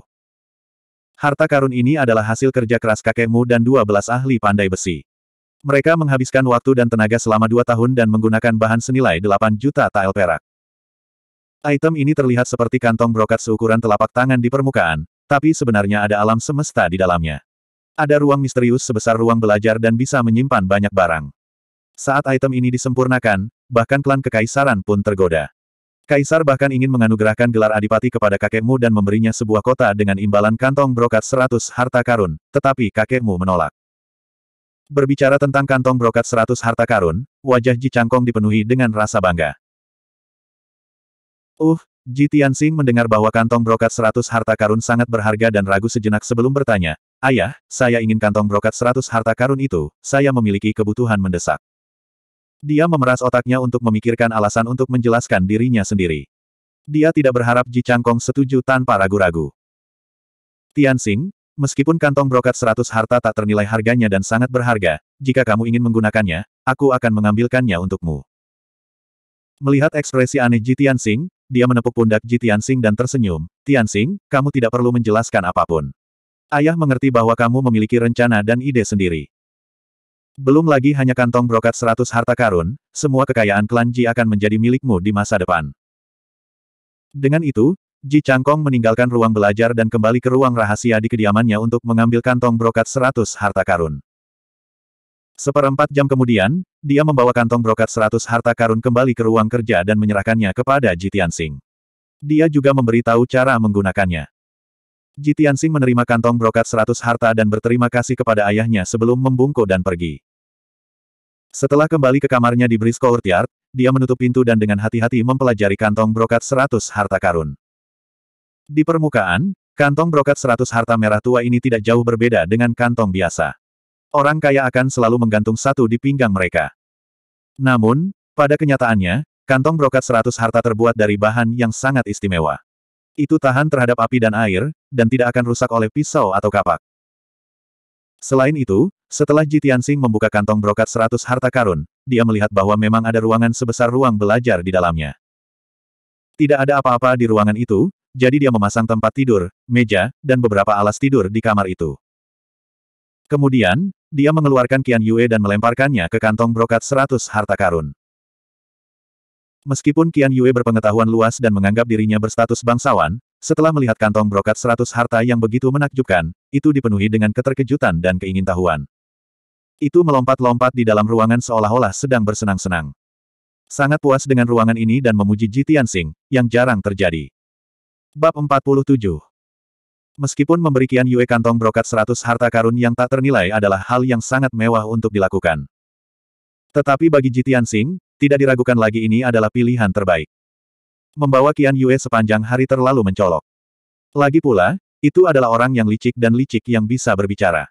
Harta karun ini adalah hasil kerja keras kakekmu dan 12 ahli pandai besi. Mereka menghabiskan waktu dan tenaga selama dua tahun dan menggunakan bahan senilai 8 juta tael perak. Item ini terlihat seperti kantong brokat seukuran telapak tangan di permukaan, tapi sebenarnya ada alam semesta di dalamnya. Ada ruang misterius sebesar ruang belajar dan bisa menyimpan banyak barang. Saat item ini disempurnakan, bahkan klan kekaisaran pun tergoda. Kaisar bahkan ingin menganugerahkan gelar adipati kepada kakekmu dan memberinya sebuah kota dengan imbalan kantong brokat seratus harta karun, tetapi kakekmu menolak. Berbicara tentang kantong brokat seratus harta karun, wajah Ji Changkong dipenuhi dengan rasa bangga. Uh, Ji Tianxing mendengar bahwa kantong brokat seratus harta karun sangat berharga dan ragu sejenak sebelum bertanya, Ayah, saya ingin kantong brokat seratus harta karun itu, saya memiliki kebutuhan mendesak. Dia memeras otaknya untuk memikirkan alasan untuk menjelaskan dirinya sendiri. Dia tidak berharap Ji Changkong setuju tanpa ragu-ragu. Tianxing, Meskipun kantong brokat seratus harta tak ternilai harganya dan sangat berharga, jika kamu ingin menggunakannya, aku akan mengambilkannya untukmu. Melihat ekspresi aneh Ji Tianxing, dia menepuk pundak Ji Tianxing dan tersenyum. Tianxing, kamu tidak perlu menjelaskan apapun. Ayah mengerti bahwa kamu memiliki rencana dan ide sendiri. Belum lagi hanya kantong brokat seratus harta karun, semua kekayaan klan Ji akan menjadi milikmu di masa depan. Dengan itu, Ji Changkong meninggalkan ruang belajar dan kembali ke ruang rahasia di kediamannya untuk mengambil kantong brokat 100 harta karun. Seperempat jam kemudian, dia membawa kantong brokat 100 harta karun kembali ke ruang kerja dan menyerahkannya kepada Ji Tianxing. Dia juga memberitahu cara menggunakannya. Ji Tianxing menerima kantong brokat 100 harta dan berterima kasih kepada ayahnya sebelum membungkuk dan pergi. Setelah kembali ke kamarnya di Brisco Courtyard, dia menutup pintu dan dengan hati-hati mempelajari kantong brokat 100 harta karun. Di permukaan, kantong brokat seratus harta merah tua ini tidak jauh berbeda dengan kantong biasa. Orang kaya akan selalu menggantung satu di pinggang mereka. Namun, pada kenyataannya, kantong brokat seratus harta terbuat dari bahan yang sangat istimewa. Itu tahan terhadap api dan air, dan tidak akan rusak oleh pisau atau kapak. Selain itu, setelah Jitian Singh membuka kantong brokat seratus harta karun, dia melihat bahwa memang ada ruangan sebesar ruang belajar di dalamnya. Tidak ada apa-apa di ruangan itu, jadi dia memasang tempat tidur, meja, dan beberapa alas tidur di kamar itu. Kemudian, dia mengeluarkan Qian Yue dan melemparkannya ke kantong brokat seratus harta karun. Meskipun Qian Yue berpengetahuan luas dan menganggap dirinya berstatus bangsawan, setelah melihat kantong brokat seratus harta yang begitu menakjubkan, itu dipenuhi dengan keterkejutan dan keingintahuan. Itu melompat-lompat di dalam ruangan seolah-olah sedang bersenang-senang sangat puas dengan ruangan ini dan memuji Ji Tianxing, yang jarang terjadi. Bab 47 Meskipun memberi Qian Yue kantong brokat 100 harta karun yang tak ternilai adalah hal yang sangat mewah untuk dilakukan. Tetapi bagi Ji Tianxing, tidak diragukan lagi ini adalah pilihan terbaik. Membawa Kian Yue sepanjang hari terlalu mencolok. Lagi pula, itu adalah orang yang licik dan licik yang bisa berbicara.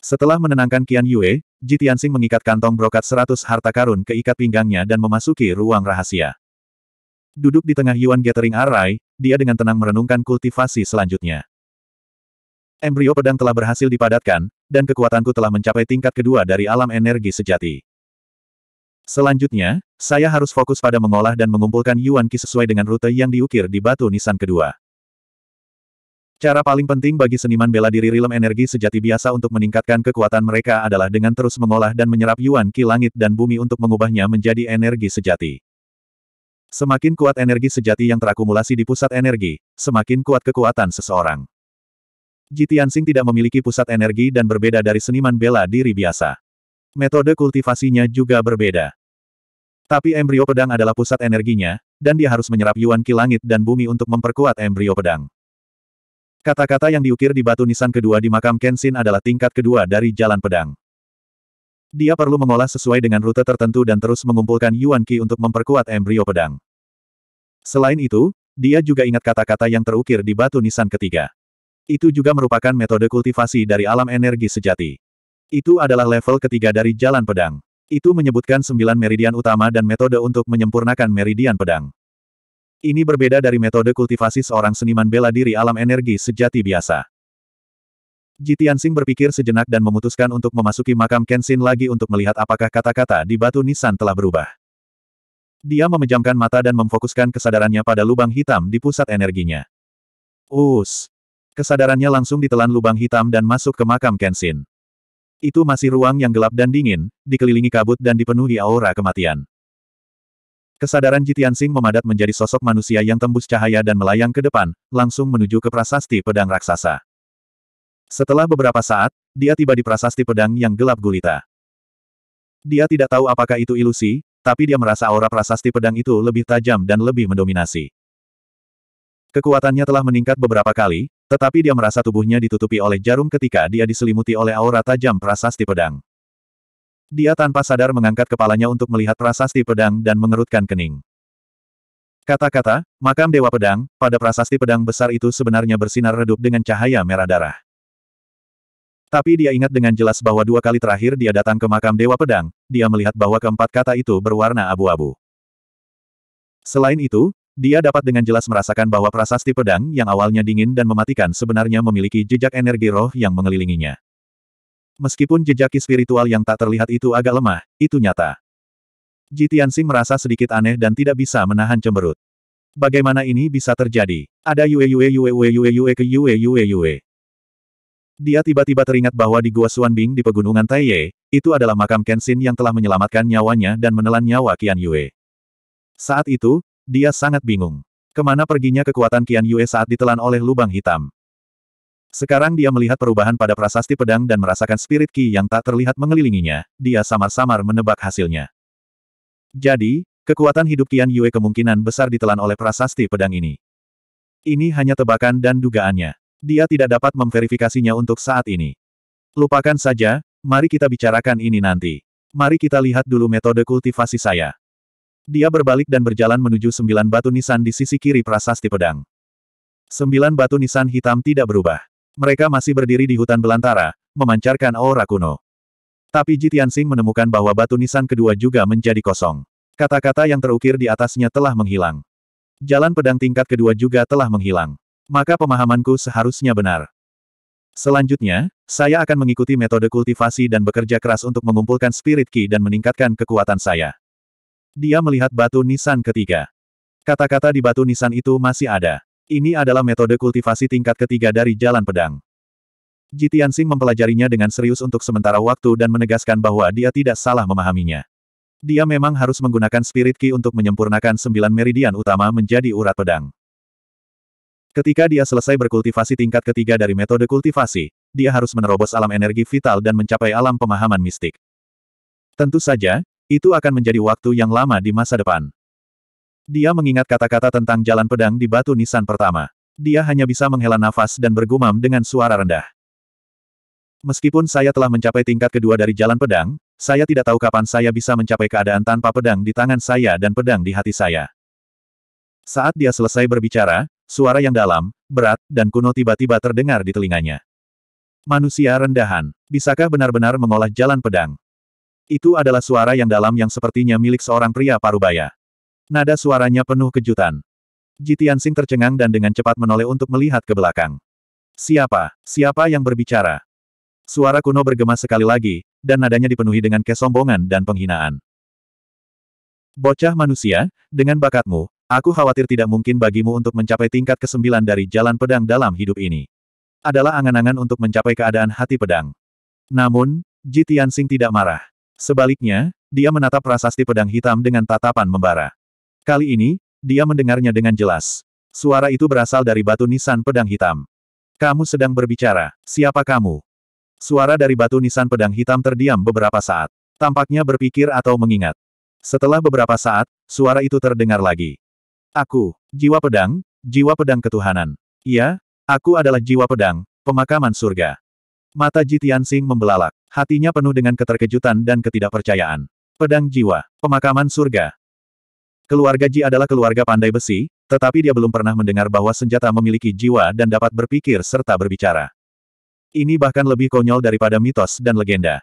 Setelah menenangkan Kian Yue, Ji Tianxing mengikat kantong brokat seratus harta karun ke ikat pinggangnya dan memasuki ruang rahasia. Duduk di tengah Yuan Gathering Array, dia dengan tenang merenungkan kultivasi selanjutnya. Embrio pedang telah berhasil dipadatkan, dan kekuatanku telah mencapai tingkat kedua dari alam energi sejati. Selanjutnya, saya harus fokus pada mengolah dan mengumpulkan Yuan Qi sesuai dengan rute yang diukir di batu nisan kedua. Cara paling penting bagi seniman bela diri rilem energi sejati biasa untuk meningkatkan kekuatan mereka adalah dengan terus mengolah dan menyerap yuan ki langit dan bumi untuk mengubahnya menjadi energi sejati. Semakin kuat energi sejati yang terakumulasi di pusat energi, semakin kuat kekuatan seseorang. Jitiansing tidak memiliki pusat energi dan berbeda dari seniman bela diri biasa. Metode kultivasinya juga berbeda. Tapi embrio pedang adalah pusat energinya, dan dia harus menyerap yuan ki langit dan bumi untuk memperkuat embrio pedang. Kata-kata yang diukir di batu nisan kedua di makam Kenshin adalah tingkat kedua dari jalan pedang. Dia perlu mengolah sesuai dengan rute tertentu dan terus mengumpulkan Yuan Qi untuk memperkuat embrio pedang. Selain itu, dia juga ingat kata-kata yang terukir di batu nisan ketiga. Itu juga merupakan metode kultivasi dari alam energi sejati. Itu adalah level ketiga dari jalan pedang. Itu menyebutkan sembilan meridian utama dan metode untuk menyempurnakan meridian pedang. Ini berbeda dari metode kultivasi seorang seniman bela diri alam energi sejati biasa. Jitiansing berpikir sejenak dan memutuskan untuk memasuki makam Kenshin lagi untuk melihat apakah kata-kata di batu nisan telah berubah. Dia memejamkan mata dan memfokuskan kesadarannya pada lubang hitam di pusat energinya. Us! Kesadarannya langsung ditelan lubang hitam dan masuk ke makam Kenshin. Itu masih ruang yang gelap dan dingin, dikelilingi kabut dan dipenuhi aura kematian. Kesadaran Jitian Sing memadat menjadi sosok manusia yang tembus cahaya dan melayang ke depan, langsung menuju ke prasasti pedang raksasa. Setelah beberapa saat, dia tiba di prasasti pedang yang gelap gulita. Dia tidak tahu apakah itu ilusi, tapi dia merasa aura prasasti pedang itu lebih tajam dan lebih mendominasi. Kekuatannya telah meningkat beberapa kali, tetapi dia merasa tubuhnya ditutupi oleh jarum ketika dia diselimuti oleh aura tajam prasasti pedang. Dia tanpa sadar mengangkat kepalanya untuk melihat prasasti pedang dan mengerutkan kening. Kata-kata, makam Dewa Pedang, pada prasasti pedang besar itu sebenarnya bersinar redup dengan cahaya merah darah. Tapi dia ingat dengan jelas bahwa dua kali terakhir dia datang ke makam Dewa Pedang, dia melihat bahwa keempat kata itu berwarna abu-abu. Selain itu, dia dapat dengan jelas merasakan bahwa prasasti pedang yang awalnya dingin dan mematikan sebenarnya memiliki jejak energi roh yang mengelilinginya. Meskipun jejak spiritual yang tak terlihat itu agak lemah, itu nyata. Ji merasa sedikit aneh dan tidak bisa menahan cemberut. Bagaimana ini bisa terjadi? Ada yue yue yue yue yue yue ke yue yue yue. Dia tiba-tiba teringat bahwa di Gua Suanbing di Pegunungan Taiye, itu adalah makam Kenshin yang telah menyelamatkan nyawanya dan menelan nyawa Qian Yue. Saat itu, dia sangat bingung. Kemana perginya kekuatan Qian Yue saat ditelan oleh lubang hitam? Sekarang dia melihat perubahan pada prasasti pedang dan merasakan spirit ki yang tak terlihat mengelilinginya, dia samar-samar menebak hasilnya. Jadi, kekuatan hidup Kian Yue kemungkinan besar ditelan oleh prasasti pedang ini. Ini hanya tebakan dan dugaannya. Dia tidak dapat memverifikasinya untuk saat ini. Lupakan saja, mari kita bicarakan ini nanti. Mari kita lihat dulu metode kultivasi saya. Dia berbalik dan berjalan menuju sembilan batu nisan di sisi kiri prasasti pedang. Sembilan batu nisan hitam tidak berubah. Mereka masih berdiri di hutan belantara, memancarkan aura kuno. Tapi Jitiansing menemukan bahwa batu nisan kedua juga menjadi kosong. Kata-kata yang terukir di atasnya telah menghilang. Jalan pedang tingkat kedua juga telah menghilang. Maka pemahamanku seharusnya benar. Selanjutnya, saya akan mengikuti metode kultivasi dan bekerja keras untuk mengumpulkan spirit ki dan meningkatkan kekuatan saya. Dia melihat batu nisan ketiga. Kata-kata di batu nisan itu masih ada. Ini adalah metode kultivasi tingkat ketiga dari jalan pedang. Jitiansing mempelajarinya dengan serius untuk sementara waktu dan menegaskan bahwa dia tidak salah memahaminya. Dia memang harus menggunakan spirit ki untuk menyempurnakan sembilan meridian utama menjadi urat pedang. Ketika dia selesai berkultivasi tingkat ketiga dari metode kultivasi, dia harus menerobos alam energi vital dan mencapai alam pemahaman mistik. Tentu saja, itu akan menjadi waktu yang lama di masa depan. Dia mengingat kata-kata tentang jalan pedang di batu nisan pertama. Dia hanya bisa menghela nafas dan bergumam dengan suara rendah. Meskipun saya telah mencapai tingkat kedua dari jalan pedang, saya tidak tahu kapan saya bisa mencapai keadaan tanpa pedang di tangan saya dan pedang di hati saya. Saat dia selesai berbicara, suara yang dalam, berat, dan kuno tiba-tiba terdengar di telinganya. Manusia rendahan, bisakah benar-benar mengolah jalan pedang? Itu adalah suara yang dalam yang sepertinya milik seorang pria parubaya. Nada suaranya penuh kejutan. Jitiansing tercengang dan dengan cepat menoleh untuk melihat ke belakang. Siapa? Siapa yang berbicara? Suara kuno bergema sekali lagi, dan nadanya dipenuhi dengan kesombongan dan penghinaan. Bocah manusia, dengan bakatmu, aku khawatir tidak mungkin bagimu untuk mencapai tingkat kesembilan dari jalan pedang dalam hidup ini. Adalah angan-angan untuk mencapai keadaan hati pedang. Namun, Jitiansing tidak marah. Sebaliknya, dia menatap prasasti pedang hitam dengan tatapan membara. Kali ini, dia mendengarnya dengan jelas. Suara itu berasal dari batu nisan pedang hitam. Kamu sedang berbicara, siapa kamu? Suara dari batu nisan pedang hitam terdiam beberapa saat. Tampaknya berpikir atau mengingat. Setelah beberapa saat, suara itu terdengar lagi. Aku, jiwa pedang, jiwa pedang ketuhanan. Iya, aku adalah jiwa pedang, pemakaman surga. Mata Jitian Sing membelalak, hatinya penuh dengan keterkejutan dan ketidakpercayaan. Pedang jiwa, pemakaman surga, Keluarga Ji adalah keluarga pandai besi, tetapi dia belum pernah mendengar bahwa senjata memiliki jiwa dan dapat berpikir serta berbicara. Ini bahkan lebih konyol daripada mitos dan legenda.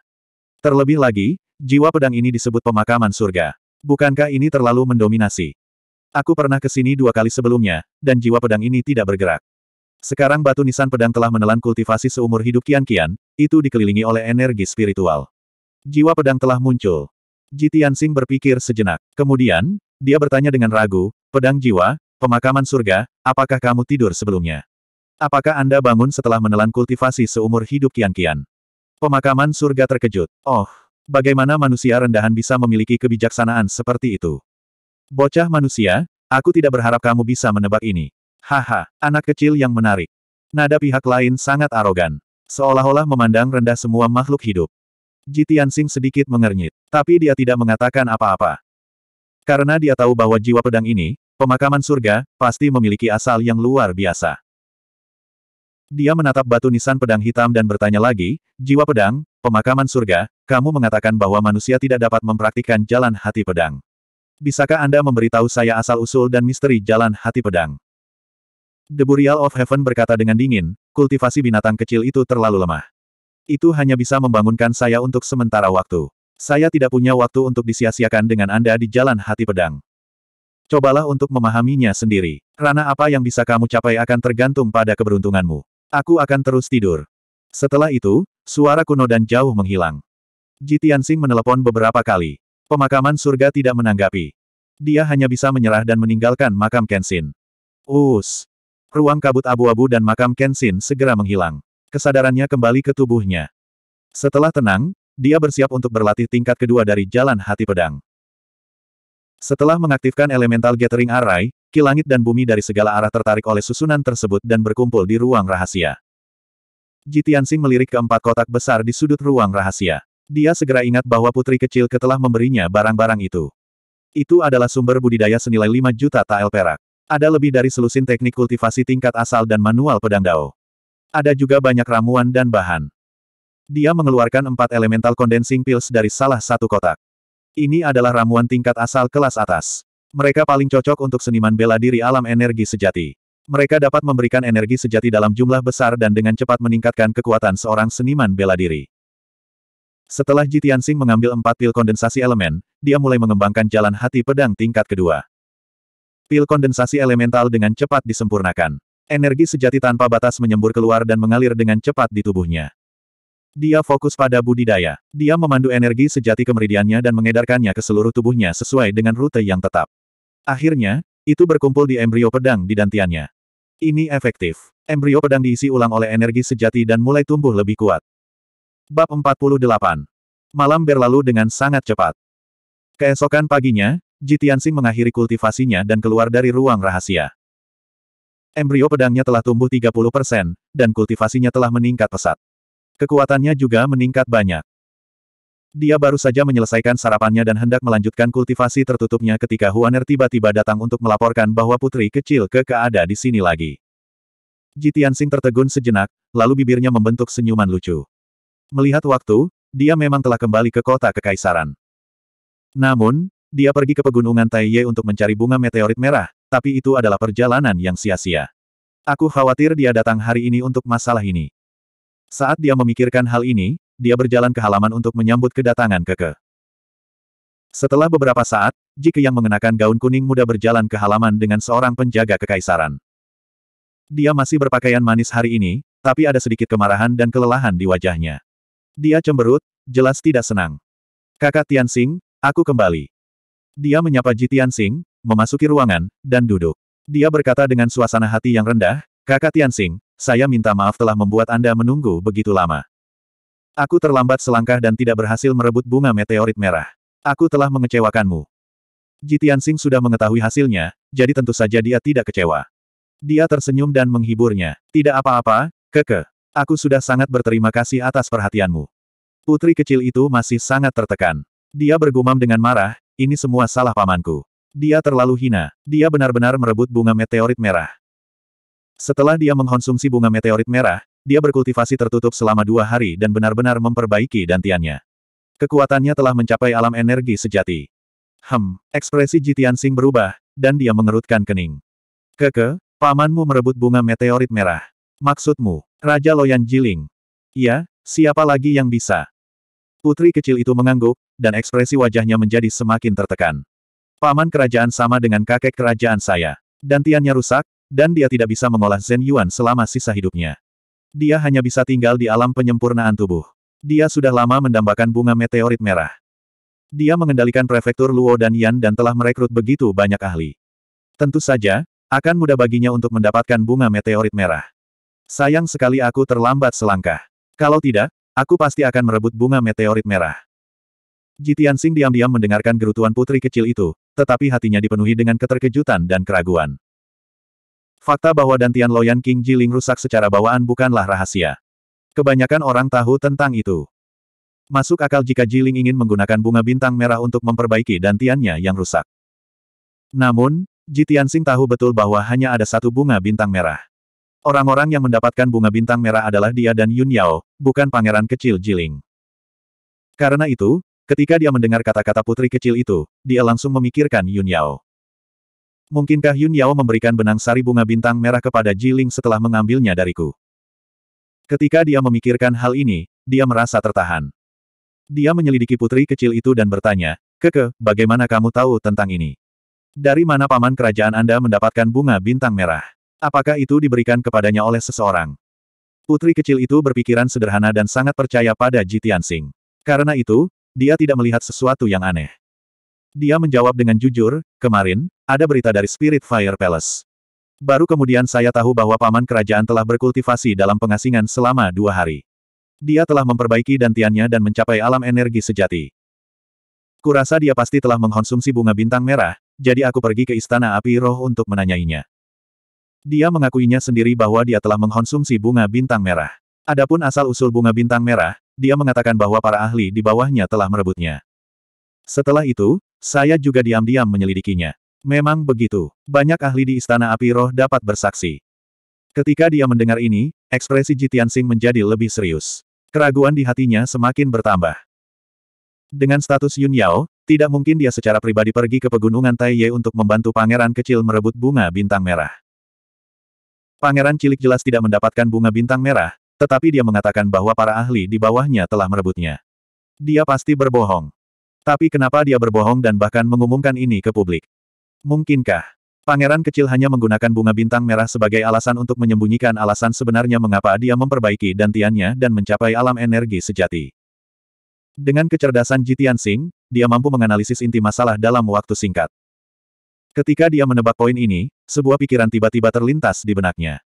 Terlebih lagi, jiwa pedang ini disebut pemakaman surga. Bukankah ini terlalu mendominasi? Aku pernah ke sini dua kali sebelumnya, dan jiwa pedang ini tidak bergerak. Sekarang batu nisan pedang telah menelan kultivasi seumur hidup kian-kian, itu dikelilingi oleh energi spiritual. Jiwa pedang telah muncul. Jitian Sing berpikir sejenak. Kemudian, dia bertanya dengan ragu, pedang jiwa, pemakaman surga, apakah kamu tidur sebelumnya? Apakah Anda bangun setelah menelan kultivasi seumur hidup kian-kian? Pemakaman surga terkejut. Oh, bagaimana manusia rendahan bisa memiliki kebijaksanaan seperti itu? Bocah manusia, aku tidak berharap kamu bisa menebak ini. Haha, anak kecil yang menarik. Nada pihak lain sangat arogan. Seolah-olah memandang rendah semua makhluk hidup. Jitian Sing sedikit mengernyit. Tapi dia tidak mengatakan apa-apa. Karena dia tahu bahwa jiwa pedang ini, pemakaman surga, pasti memiliki asal yang luar biasa. Dia menatap batu nisan pedang hitam dan bertanya lagi, jiwa pedang, pemakaman surga, kamu mengatakan bahwa manusia tidak dapat mempraktikkan jalan hati pedang. Bisakah Anda memberitahu saya asal-usul dan misteri jalan hati pedang? The Burial of Heaven berkata dengan dingin, kultivasi binatang kecil itu terlalu lemah. Itu hanya bisa membangunkan saya untuk sementara waktu. Saya tidak punya waktu untuk disia-siakan dengan Anda di jalan hati pedang. Cobalah untuk memahaminya sendiri. Rana apa yang bisa kamu capai akan tergantung pada keberuntunganmu. Aku akan terus tidur. Setelah itu, suara kuno dan jauh menghilang. Jitiansing menelepon beberapa kali. Pemakaman surga tidak menanggapi. Dia hanya bisa menyerah dan meninggalkan makam Kenshin. Us. Ruang kabut abu-abu dan makam Kenshin segera menghilang. Kesadarannya kembali ke tubuhnya. Setelah tenang, dia bersiap untuk berlatih tingkat kedua dari Jalan Hati Pedang. Setelah mengaktifkan Elemental Gathering Array, ki langit dan bumi dari segala arah tertarik oleh susunan tersebut dan berkumpul di ruang rahasia. Jitiansing melirik ke empat kotak besar di sudut ruang rahasia. Dia segera ingat bahwa putri kecil ketelah memberinya barang-barang itu. Itu adalah sumber budidaya senilai 5 juta tael perak. Ada lebih dari selusin teknik kultivasi tingkat asal dan manual pedang dao. Ada juga banyak ramuan dan bahan. Dia mengeluarkan empat elemental condensing pills dari salah satu kotak. Ini adalah ramuan tingkat asal kelas atas. Mereka paling cocok untuk seniman bela diri alam energi sejati. Mereka dapat memberikan energi sejati dalam jumlah besar dan dengan cepat meningkatkan kekuatan seorang seniman bela diri. Setelah Jitiansing mengambil empat pil kondensasi elemen, dia mulai mengembangkan jalan hati pedang tingkat kedua. Pil kondensasi elemental dengan cepat disempurnakan. Energi sejati tanpa batas menyembur keluar dan mengalir dengan cepat di tubuhnya. Dia fokus pada budidaya. Dia memandu energi sejati kemeridiannya dan mengedarkannya ke seluruh tubuhnya sesuai dengan rute yang tetap. Akhirnya, itu berkumpul di embrio pedang di dantiannya. Ini efektif. Embrio pedang diisi ulang oleh energi sejati dan mulai tumbuh lebih kuat. Bab 48 Malam berlalu dengan sangat cepat. Keesokan paginya, Jitiansing mengakhiri kultivasinya dan keluar dari ruang rahasia. Embrio pedangnya telah tumbuh 30%, dan kultivasinya telah meningkat pesat. Kekuatannya juga meningkat banyak. Dia baru saja menyelesaikan sarapannya dan hendak melanjutkan kultivasi tertutupnya ketika Huaner tiba-tiba datang untuk melaporkan bahwa putri kecil Keke ada di sini lagi. Jitiansing tertegun sejenak, lalu bibirnya membentuk senyuman lucu. Melihat waktu, dia memang telah kembali ke kota kekaisaran. Namun, dia pergi ke pegunungan Taiye untuk mencari bunga meteorit merah, tapi itu adalah perjalanan yang sia-sia. Aku khawatir dia datang hari ini untuk masalah ini. Saat dia memikirkan hal ini, dia berjalan ke halaman untuk menyambut kedatangan Keke. Setelah beberapa saat, Jike yang mengenakan gaun kuning muda berjalan ke halaman dengan seorang penjaga kekaisaran. Dia masih berpakaian manis hari ini, tapi ada sedikit kemarahan dan kelelahan di wajahnya. Dia cemberut, jelas tidak senang. Kakak Tian Tianxing, aku kembali. Dia menyapa Ji Tian Tianxing, memasuki ruangan, dan duduk. Dia berkata dengan suasana hati yang rendah, Kakak Tianxing, saya minta maaf telah membuat Anda menunggu begitu lama. Aku terlambat selangkah dan tidak berhasil merebut bunga meteorit merah. Aku telah mengecewakanmu. Ji Tianxing sudah mengetahui hasilnya, jadi tentu saja dia tidak kecewa. Dia tersenyum dan menghiburnya. Tidak apa-apa, keke. Aku sudah sangat berterima kasih atas perhatianmu. Putri kecil itu masih sangat tertekan. Dia bergumam dengan marah, ini semua salah pamanku. Dia terlalu hina. Dia benar-benar merebut bunga meteorit merah. Setelah dia mengkonsumsi bunga meteorit merah, dia berkultivasi tertutup selama dua hari dan benar-benar memperbaiki dantiannya. Kekuatannya telah mencapai alam energi sejati. Hem, ekspresi Jitian Sing berubah, dan dia mengerutkan kening. Keke, pamanmu merebut bunga meteorit merah. Maksudmu, Raja Loyan Jiling? Iya, siapa lagi yang bisa? Putri kecil itu mengangguk, dan ekspresi wajahnya menjadi semakin tertekan. Paman kerajaan sama dengan kakek kerajaan saya. Dantiannya rusak, dan dia tidak bisa mengolah Zen Yuan selama sisa hidupnya. Dia hanya bisa tinggal di alam penyempurnaan tubuh. Dia sudah lama mendambakan bunga meteorit merah. Dia mengendalikan prefektur Luo dan Yan dan telah merekrut begitu banyak ahli. Tentu saja, akan mudah baginya untuk mendapatkan bunga meteorit merah. Sayang sekali aku terlambat selangkah. Kalau tidak, aku pasti akan merebut bunga meteorit merah. Jitian Sing diam-diam mendengarkan gerutuan putri kecil itu, tetapi hatinya dipenuhi dengan keterkejutan dan keraguan. Fakta bahwa Dantian Loyan King Jiling rusak secara bawaan bukanlah rahasia. Kebanyakan orang tahu tentang itu. Masuk akal jika Jiling ingin menggunakan bunga bintang merah untuk memperbaiki dantiannya yang rusak. Namun, Sing tahu betul bahwa hanya ada satu bunga bintang merah. Orang-orang yang mendapatkan bunga bintang merah adalah dia dan Yun Yao, bukan pangeran kecil Jiling. Karena itu, ketika dia mendengar kata-kata putri kecil itu, dia langsung memikirkan Yun Yao. Mungkinkah Yun Yao memberikan benang sari bunga bintang merah kepada Ji setelah mengambilnya dariku? Ketika dia memikirkan hal ini, dia merasa tertahan. Dia menyelidiki putri kecil itu dan bertanya, Keke, bagaimana kamu tahu tentang ini? Dari mana paman kerajaan Anda mendapatkan bunga bintang merah? Apakah itu diberikan kepadanya oleh seseorang? Putri kecil itu berpikiran sederhana dan sangat percaya pada Ji Tianxing. Karena itu, dia tidak melihat sesuatu yang aneh. Dia menjawab dengan jujur, kemarin, ada berita dari Spirit Fire Palace. Baru kemudian saya tahu bahwa paman kerajaan telah berkultivasi dalam pengasingan selama dua hari. Dia telah memperbaiki dantiannya dan mencapai alam energi sejati. Kurasa dia pasti telah mengkonsumsi bunga bintang merah, jadi aku pergi ke Istana Api Roh untuk menanyainya. Dia mengakuinya sendiri bahwa dia telah mengkonsumsi bunga bintang merah. Adapun asal-usul bunga bintang merah, dia mengatakan bahwa para ahli di bawahnya telah merebutnya. Setelah itu, saya juga diam-diam menyelidikinya. Memang begitu, banyak ahli di Istana Api Roh dapat bersaksi. Ketika dia mendengar ini, ekspresi Jitian Sing menjadi lebih serius. Keraguan di hatinya semakin bertambah. Dengan status Yun Yao, tidak mungkin dia secara pribadi pergi ke pegunungan Taiye untuk membantu pangeran kecil merebut bunga bintang merah. Pangeran cilik jelas tidak mendapatkan bunga bintang merah, tetapi dia mengatakan bahwa para ahli di bawahnya telah merebutnya. Dia pasti berbohong. Tapi kenapa dia berbohong dan bahkan mengumumkan ini ke publik? Mungkinkah? Pangeran kecil hanya menggunakan bunga bintang merah sebagai alasan untuk menyembunyikan alasan sebenarnya mengapa dia memperbaiki dantiannya dan mencapai alam energi sejati. Dengan kecerdasan Jitian Singh, dia mampu menganalisis inti masalah dalam waktu singkat. Ketika dia menebak poin ini, sebuah pikiran tiba-tiba terlintas di benaknya.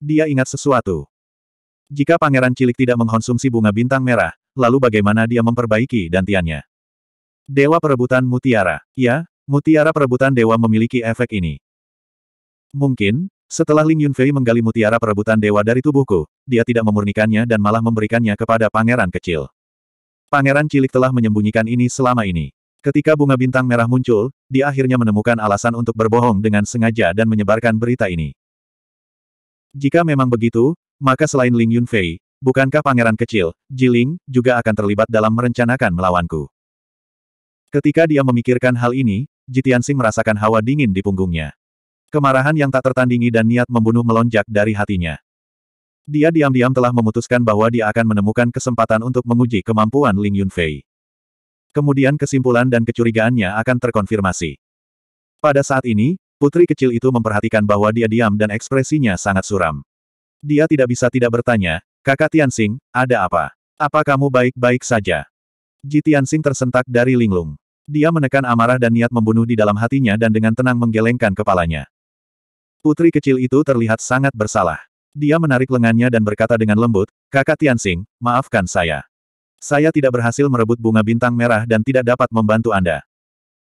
Dia ingat sesuatu. Jika pangeran cilik tidak mengkonsumsi bunga bintang merah, lalu bagaimana dia memperbaiki dantiannya? Dewa perebutan mutiara. Ya, mutiara perebutan dewa memiliki efek ini. Mungkin, setelah Ling Yunfei menggali mutiara perebutan dewa dari tubuhku, dia tidak memurnikannya dan malah memberikannya kepada pangeran kecil. Pangeran cilik telah menyembunyikan ini selama ini. Ketika bunga bintang merah muncul, dia akhirnya menemukan alasan untuk berbohong dengan sengaja dan menyebarkan berita ini. Jika memang begitu, maka selain Ling Yunfei, bukankah pangeran kecil, Jiling, juga akan terlibat dalam merencanakan melawanku? Ketika dia memikirkan hal ini, Sing merasakan hawa dingin di punggungnya. Kemarahan yang tak tertandingi dan niat membunuh melonjak dari hatinya. Dia diam-diam telah memutuskan bahwa dia akan menemukan kesempatan untuk menguji kemampuan Ling Yunfei. Kemudian kesimpulan dan kecurigaannya akan terkonfirmasi. Pada saat ini, putri kecil itu memperhatikan bahwa dia diam dan ekspresinya sangat suram. Dia tidak bisa tidak bertanya, kakak Tianxing, ada apa? Apa kamu baik-baik saja? Ji Tianxing tersentak dari linglung. Dia menekan amarah dan niat membunuh di dalam hatinya dan dengan tenang menggelengkan kepalanya. Putri kecil itu terlihat sangat bersalah. Dia menarik lengannya dan berkata dengan lembut, Kakak Tianxing, maafkan saya. Saya tidak berhasil merebut bunga bintang merah dan tidak dapat membantu Anda.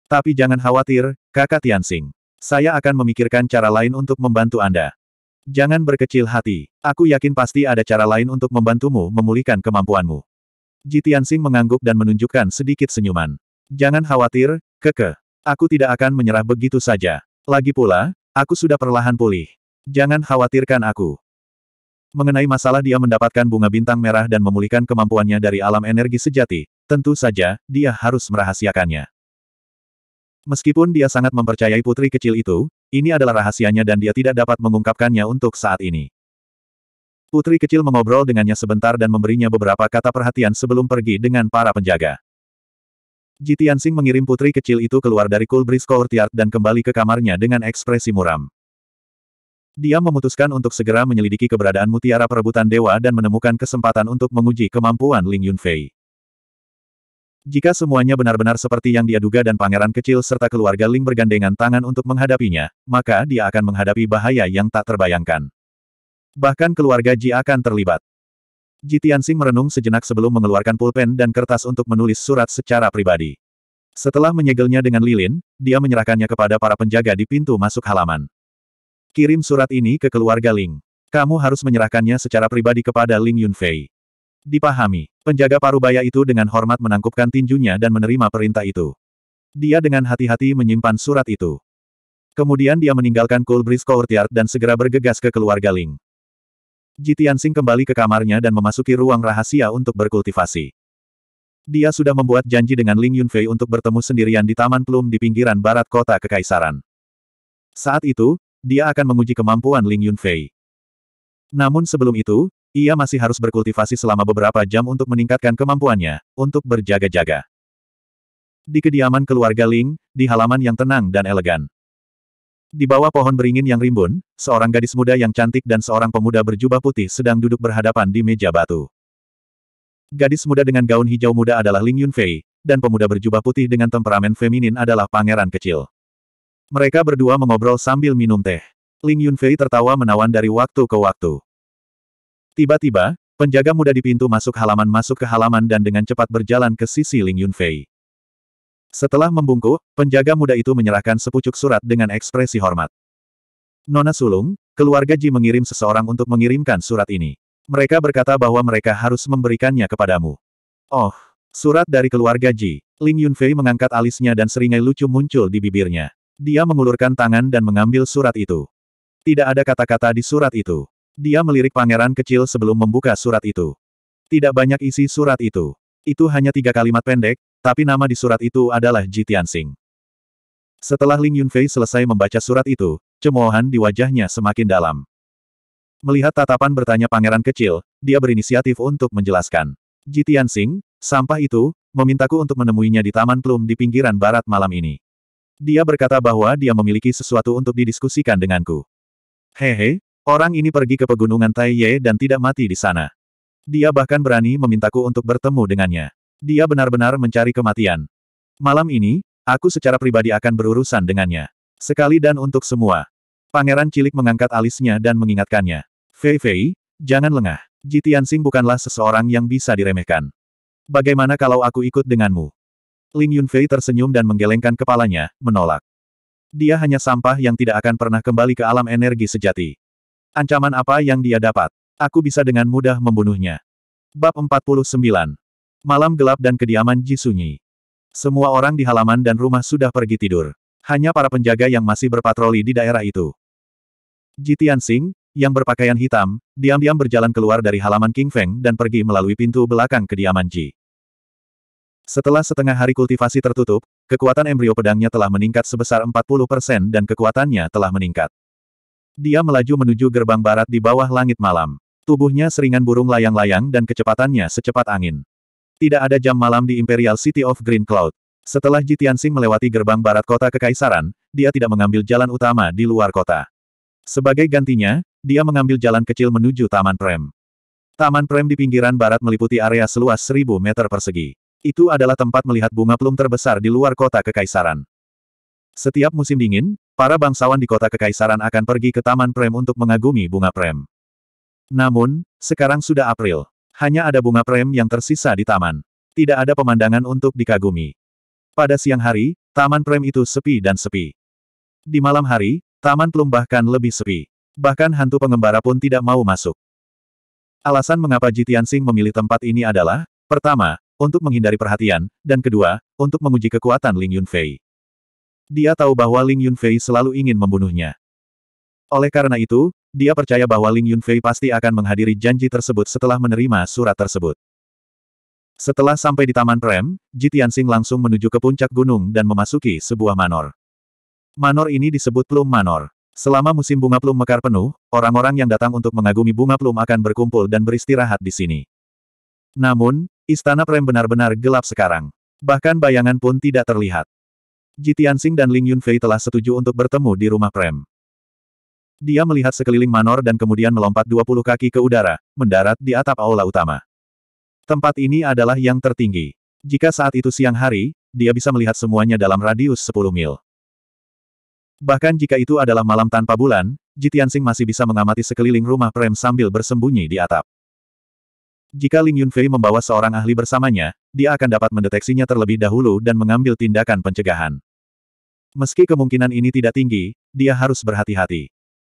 Tapi jangan khawatir, Kakak Tianxing. Saya akan memikirkan cara lain untuk membantu Anda. Jangan berkecil hati. Aku yakin pasti ada cara lain untuk membantumu memulihkan kemampuanmu. Ji Tianxing mengangguk dan menunjukkan sedikit senyuman. Jangan khawatir, keke. Aku tidak akan menyerah begitu saja. Lagi pula, aku sudah perlahan pulih. Jangan khawatirkan aku. Mengenai masalah dia mendapatkan bunga bintang merah dan memulihkan kemampuannya dari alam energi sejati, tentu saja, dia harus merahasiakannya. Meskipun dia sangat mempercayai putri kecil itu, ini adalah rahasianya dan dia tidak dapat mengungkapkannya untuk saat ini. Putri kecil mengobrol dengannya sebentar dan memberinya beberapa kata perhatian sebelum pergi dengan para penjaga. Jitiansing mengirim putri kecil itu keluar dari Coolbridge Courtyard dan kembali ke kamarnya dengan ekspresi muram. Dia memutuskan untuk segera menyelidiki keberadaan mutiara perebutan dewa dan menemukan kesempatan untuk menguji kemampuan Ling Yunfei. Jika semuanya benar-benar seperti yang dia duga dan pangeran kecil serta keluarga Ling bergandengan tangan untuk menghadapinya, maka dia akan menghadapi bahaya yang tak terbayangkan. Bahkan keluarga Ji akan terlibat. Ji Tianxing merenung sejenak sebelum mengeluarkan pulpen dan kertas untuk menulis surat secara pribadi. Setelah menyegelnya dengan lilin, dia menyerahkannya kepada para penjaga di pintu masuk halaman. Kirim surat ini ke keluarga Ling. Kamu harus menyerahkannya secara pribadi kepada Ling Yunfei. Dipahami, penjaga parubaya itu dengan hormat menangkupkan tinjunya dan menerima perintah itu. Dia dengan hati-hati menyimpan surat itu. Kemudian dia meninggalkan Kulbris Courtyard dan segera bergegas ke keluarga Ling. Sing kembali ke kamarnya dan memasuki ruang rahasia untuk berkultivasi. Dia sudah membuat janji dengan Ling Yunfei untuk bertemu sendirian di Taman Plum di pinggiran barat kota Kekaisaran. Saat itu, dia akan menguji kemampuan Ling Yunfei. Namun sebelum itu, ia masih harus berkultivasi selama beberapa jam untuk meningkatkan kemampuannya, untuk berjaga-jaga. Di kediaman keluarga Ling, di halaman yang tenang dan elegan. Di bawah pohon beringin yang rimbun, seorang gadis muda yang cantik dan seorang pemuda berjubah putih sedang duduk berhadapan di meja batu. Gadis muda dengan gaun hijau muda adalah Ling Yunfei, dan pemuda berjubah putih dengan temperamen feminin adalah pangeran kecil. Mereka berdua mengobrol sambil minum teh. Ling Yunfei tertawa menawan dari waktu ke waktu. Tiba-tiba, penjaga muda di pintu masuk halaman masuk ke halaman dan dengan cepat berjalan ke sisi Ling Yunfei. Setelah membungkuk, penjaga muda itu menyerahkan sepucuk surat dengan ekspresi hormat. Nona Sulung, keluarga Ji mengirim seseorang untuk mengirimkan surat ini. Mereka berkata bahwa mereka harus memberikannya kepadamu. Oh, surat dari keluarga Ji. Ling Yunfei mengangkat alisnya dan seringai lucu muncul di bibirnya. Dia mengulurkan tangan dan mengambil surat itu. Tidak ada kata-kata di surat itu. Dia melirik pangeran kecil sebelum membuka surat itu. Tidak banyak isi surat itu. Itu hanya tiga kalimat pendek, tapi nama di surat itu adalah Ji Tianxing. Setelah Ling Yunfei selesai membaca surat itu, cemoohan di wajahnya semakin dalam. Melihat tatapan bertanya pangeran kecil, dia berinisiatif untuk menjelaskan. Ji Tianxing, sampah itu, memintaku untuk menemuinya di Taman Plum di pinggiran barat malam ini. Dia berkata bahwa dia memiliki sesuatu untuk didiskusikan denganku. Hehe, orang ini pergi ke pegunungan Taiye dan tidak mati di sana. Dia bahkan berani memintaku untuk bertemu dengannya. Dia benar-benar mencari kematian. Malam ini, aku secara pribadi akan berurusan dengannya. Sekali dan untuk semua. Pangeran cilik mengangkat alisnya dan mengingatkannya. Fei Fei, jangan lengah. Ji Tianxing bukanlah seseorang yang bisa diremehkan. Bagaimana kalau aku ikut denganmu? Ling Yunfei tersenyum dan menggelengkan kepalanya, menolak. Dia hanya sampah yang tidak akan pernah kembali ke alam energi sejati. Ancaman apa yang dia dapat? Aku bisa dengan mudah membunuhnya. Bab 49 Malam gelap dan kediaman Ji sunyi. Semua orang di halaman dan rumah sudah pergi tidur. Hanya para penjaga yang masih berpatroli di daerah itu. Ji Tianxing, yang berpakaian hitam, diam-diam berjalan keluar dari halaman King Feng dan pergi melalui pintu belakang kediaman Ji. Setelah setengah hari kultivasi tertutup, kekuatan embrio pedangnya telah meningkat sebesar 40% dan kekuatannya telah meningkat. Dia melaju menuju gerbang barat di bawah langit malam. Tubuhnya seringan burung layang-layang dan kecepatannya secepat angin. Tidak ada jam malam di Imperial City of Green Cloud. Setelah Jitiansing melewati gerbang barat kota Kekaisaran, dia tidak mengambil jalan utama di luar kota. Sebagai gantinya, dia mengambil jalan kecil menuju Taman Prem. Taman Prem di pinggiran barat meliputi area seluas 1000 meter persegi. Itu adalah tempat melihat bunga plum terbesar di luar kota Kekaisaran. Setiap musim dingin, para bangsawan di kota Kekaisaran akan pergi ke Taman Prem untuk mengagumi bunga Prem. Namun, sekarang sudah April. Hanya ada bunga prem yang tersisa di taman. Tidak ada pemandangan untuk dikagumi. Pada siang hari, taman prem itu sepi dan sepi. Di malam hari, taman plum bahkan lebih sepi. Bahkan hantu pengembara pun tidak mau masuk. Alasan mengapa Jitian Singh memilih tempat ini adalah, pertama, untuk menghindari perhatian, dan kedua, untuk menguji kekuatan Ling Yunfei. Dia tahu bahwa Ling Yunfei selalu ingin membunuhnya. Oleh karena itu, dia percaya bahwa Ling Yunfei pasti akan menghadiri janji tersebut setelah menerima surat tersebut. Setelah sampai di Taman Prem, Ji Tianxing langsung menuju ke puncak gunung dan memasuki sebuah manor. Manor ini disebut Plum Manor. Selama musim bunga plum mekar penuh, orang-orang yang datang untuk mengagumi bunga plum akan berkumpul dan beristirahat di sini. Namun, istana Prem benar-benar gelap sekarang. Bahkan bayangan pun tidak terlihat. Ji Tianxing dan Ling Yunfei telah setuju untuk bertemu di rumah Prem. Dia melihat sekeliling Manor dan kemudian melompat 20 kaki ke udara, mendarat di atap aula utama. Tempat ini adalah yang tertinggi. Jika saat itu siang hari, dia bisa melihat semuanya dalam radius 10 mil. Bahkan jika itu adalah malam tanpa bulan, Jitiansing masih bisa mengamati sekeliling rumah Prem sambil bersembunyi di atap. Jika Ling Yunfei membawa seorang ahli bersamanya, dia akan dapat mendeteksinya terlebih dahulu dan mengambil tindakan pencegahan. Meski kemungkinan ini tidak tinggi, dia harus berhati-hati.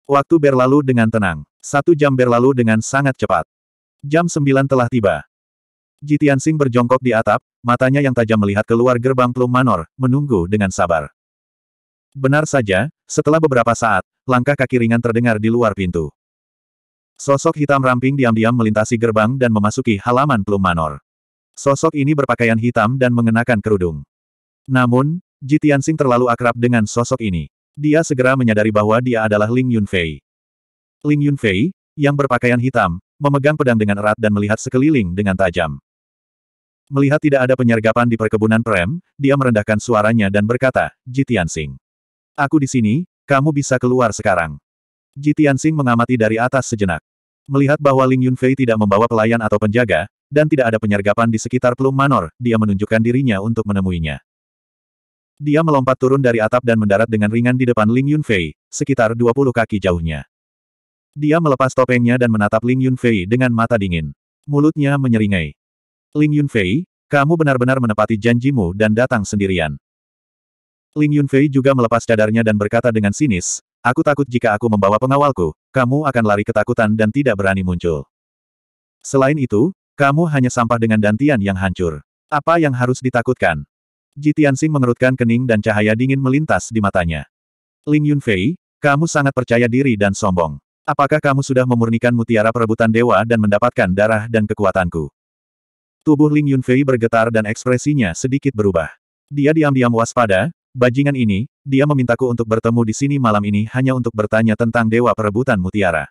Waktu berlalu dengan tenang. Satu jam berlalu dengan sangat cepat. Jam sembilan telah tiba. Jitian Sing berjongkok di atap, matanya yang tajam melihat keluar gerbang Plum Manor, menunggu dengan sabar. Benar saja, setelah beberapa saat, langkah kaki ringan terdengar di luar pintu. Sosok hitam ramping diam-diam melintasi gerbang dan memasuki halaman Plum Manor. Sosok ini berpakaian hitam dan mengenakan kerudung. Namun, Jitian Sing terlalu akrab dengan sosok ini. Dia segera menyadari bahwa dia adalah Ling Yunfei. Ling Yunfei, yang berpakaian hitam, memegang pedang dengan erat dan melihat sekeliling dengan tajam. Melihat tidak ada penyergapan di perkebunan Prem, dia merendahkan suaranya dan berkata, Jitian Tianxing, Aku di sini, kamu bisa keluar sekarang. Jitian Tianxing mengamati dari atas sejenak. Melihat bahwa Ling Yunfei tidak membawa pelayan atau penjaga, dan tidak ada penyergapan di sekitar Plum Manor, dia menunjukkan dirinya untuk menemuinya. Dia melompat turun dari atap dan mendarat dengan ringan di depan Ling Yunfei, sekitar 20 kaki jauhnya. Dia melepas topengnya dan menatap Ling Yunfei dengan mata dingin. Mulutnya menyeringai. Ling Yunfei, kamu benar-benar menepati janjimu dan datang sendirian. Ling Yunfei juga melepas cadarnya dan berkata dengan sinis, Aku takut jika aku membawa pengawalku, kamu akan lari ketakutan dan tidak berani muncul. Selain itu, kamu hanya sampah dengan dantian yang hancur. Apa yang harus ditakutkan? Ji Tianxing mengerutkan kening dan cahaya dingin melintas di matanya. Ling Yunfei, kamu sangat percaya diri dan sombong. Apakah kamu sudah memurnikan mutiara perebutan dewa dan mendapatkan darah dan kekuatanku? Tubuh Ling Yunfei bergetar dan ekspresinya sedikit berubah. Dia diam-diam waspada, bajingan ini, dia memintaku untuk bertemu di sini malam ini hanya untuk bertanya tentang dewa perebutan mutiara.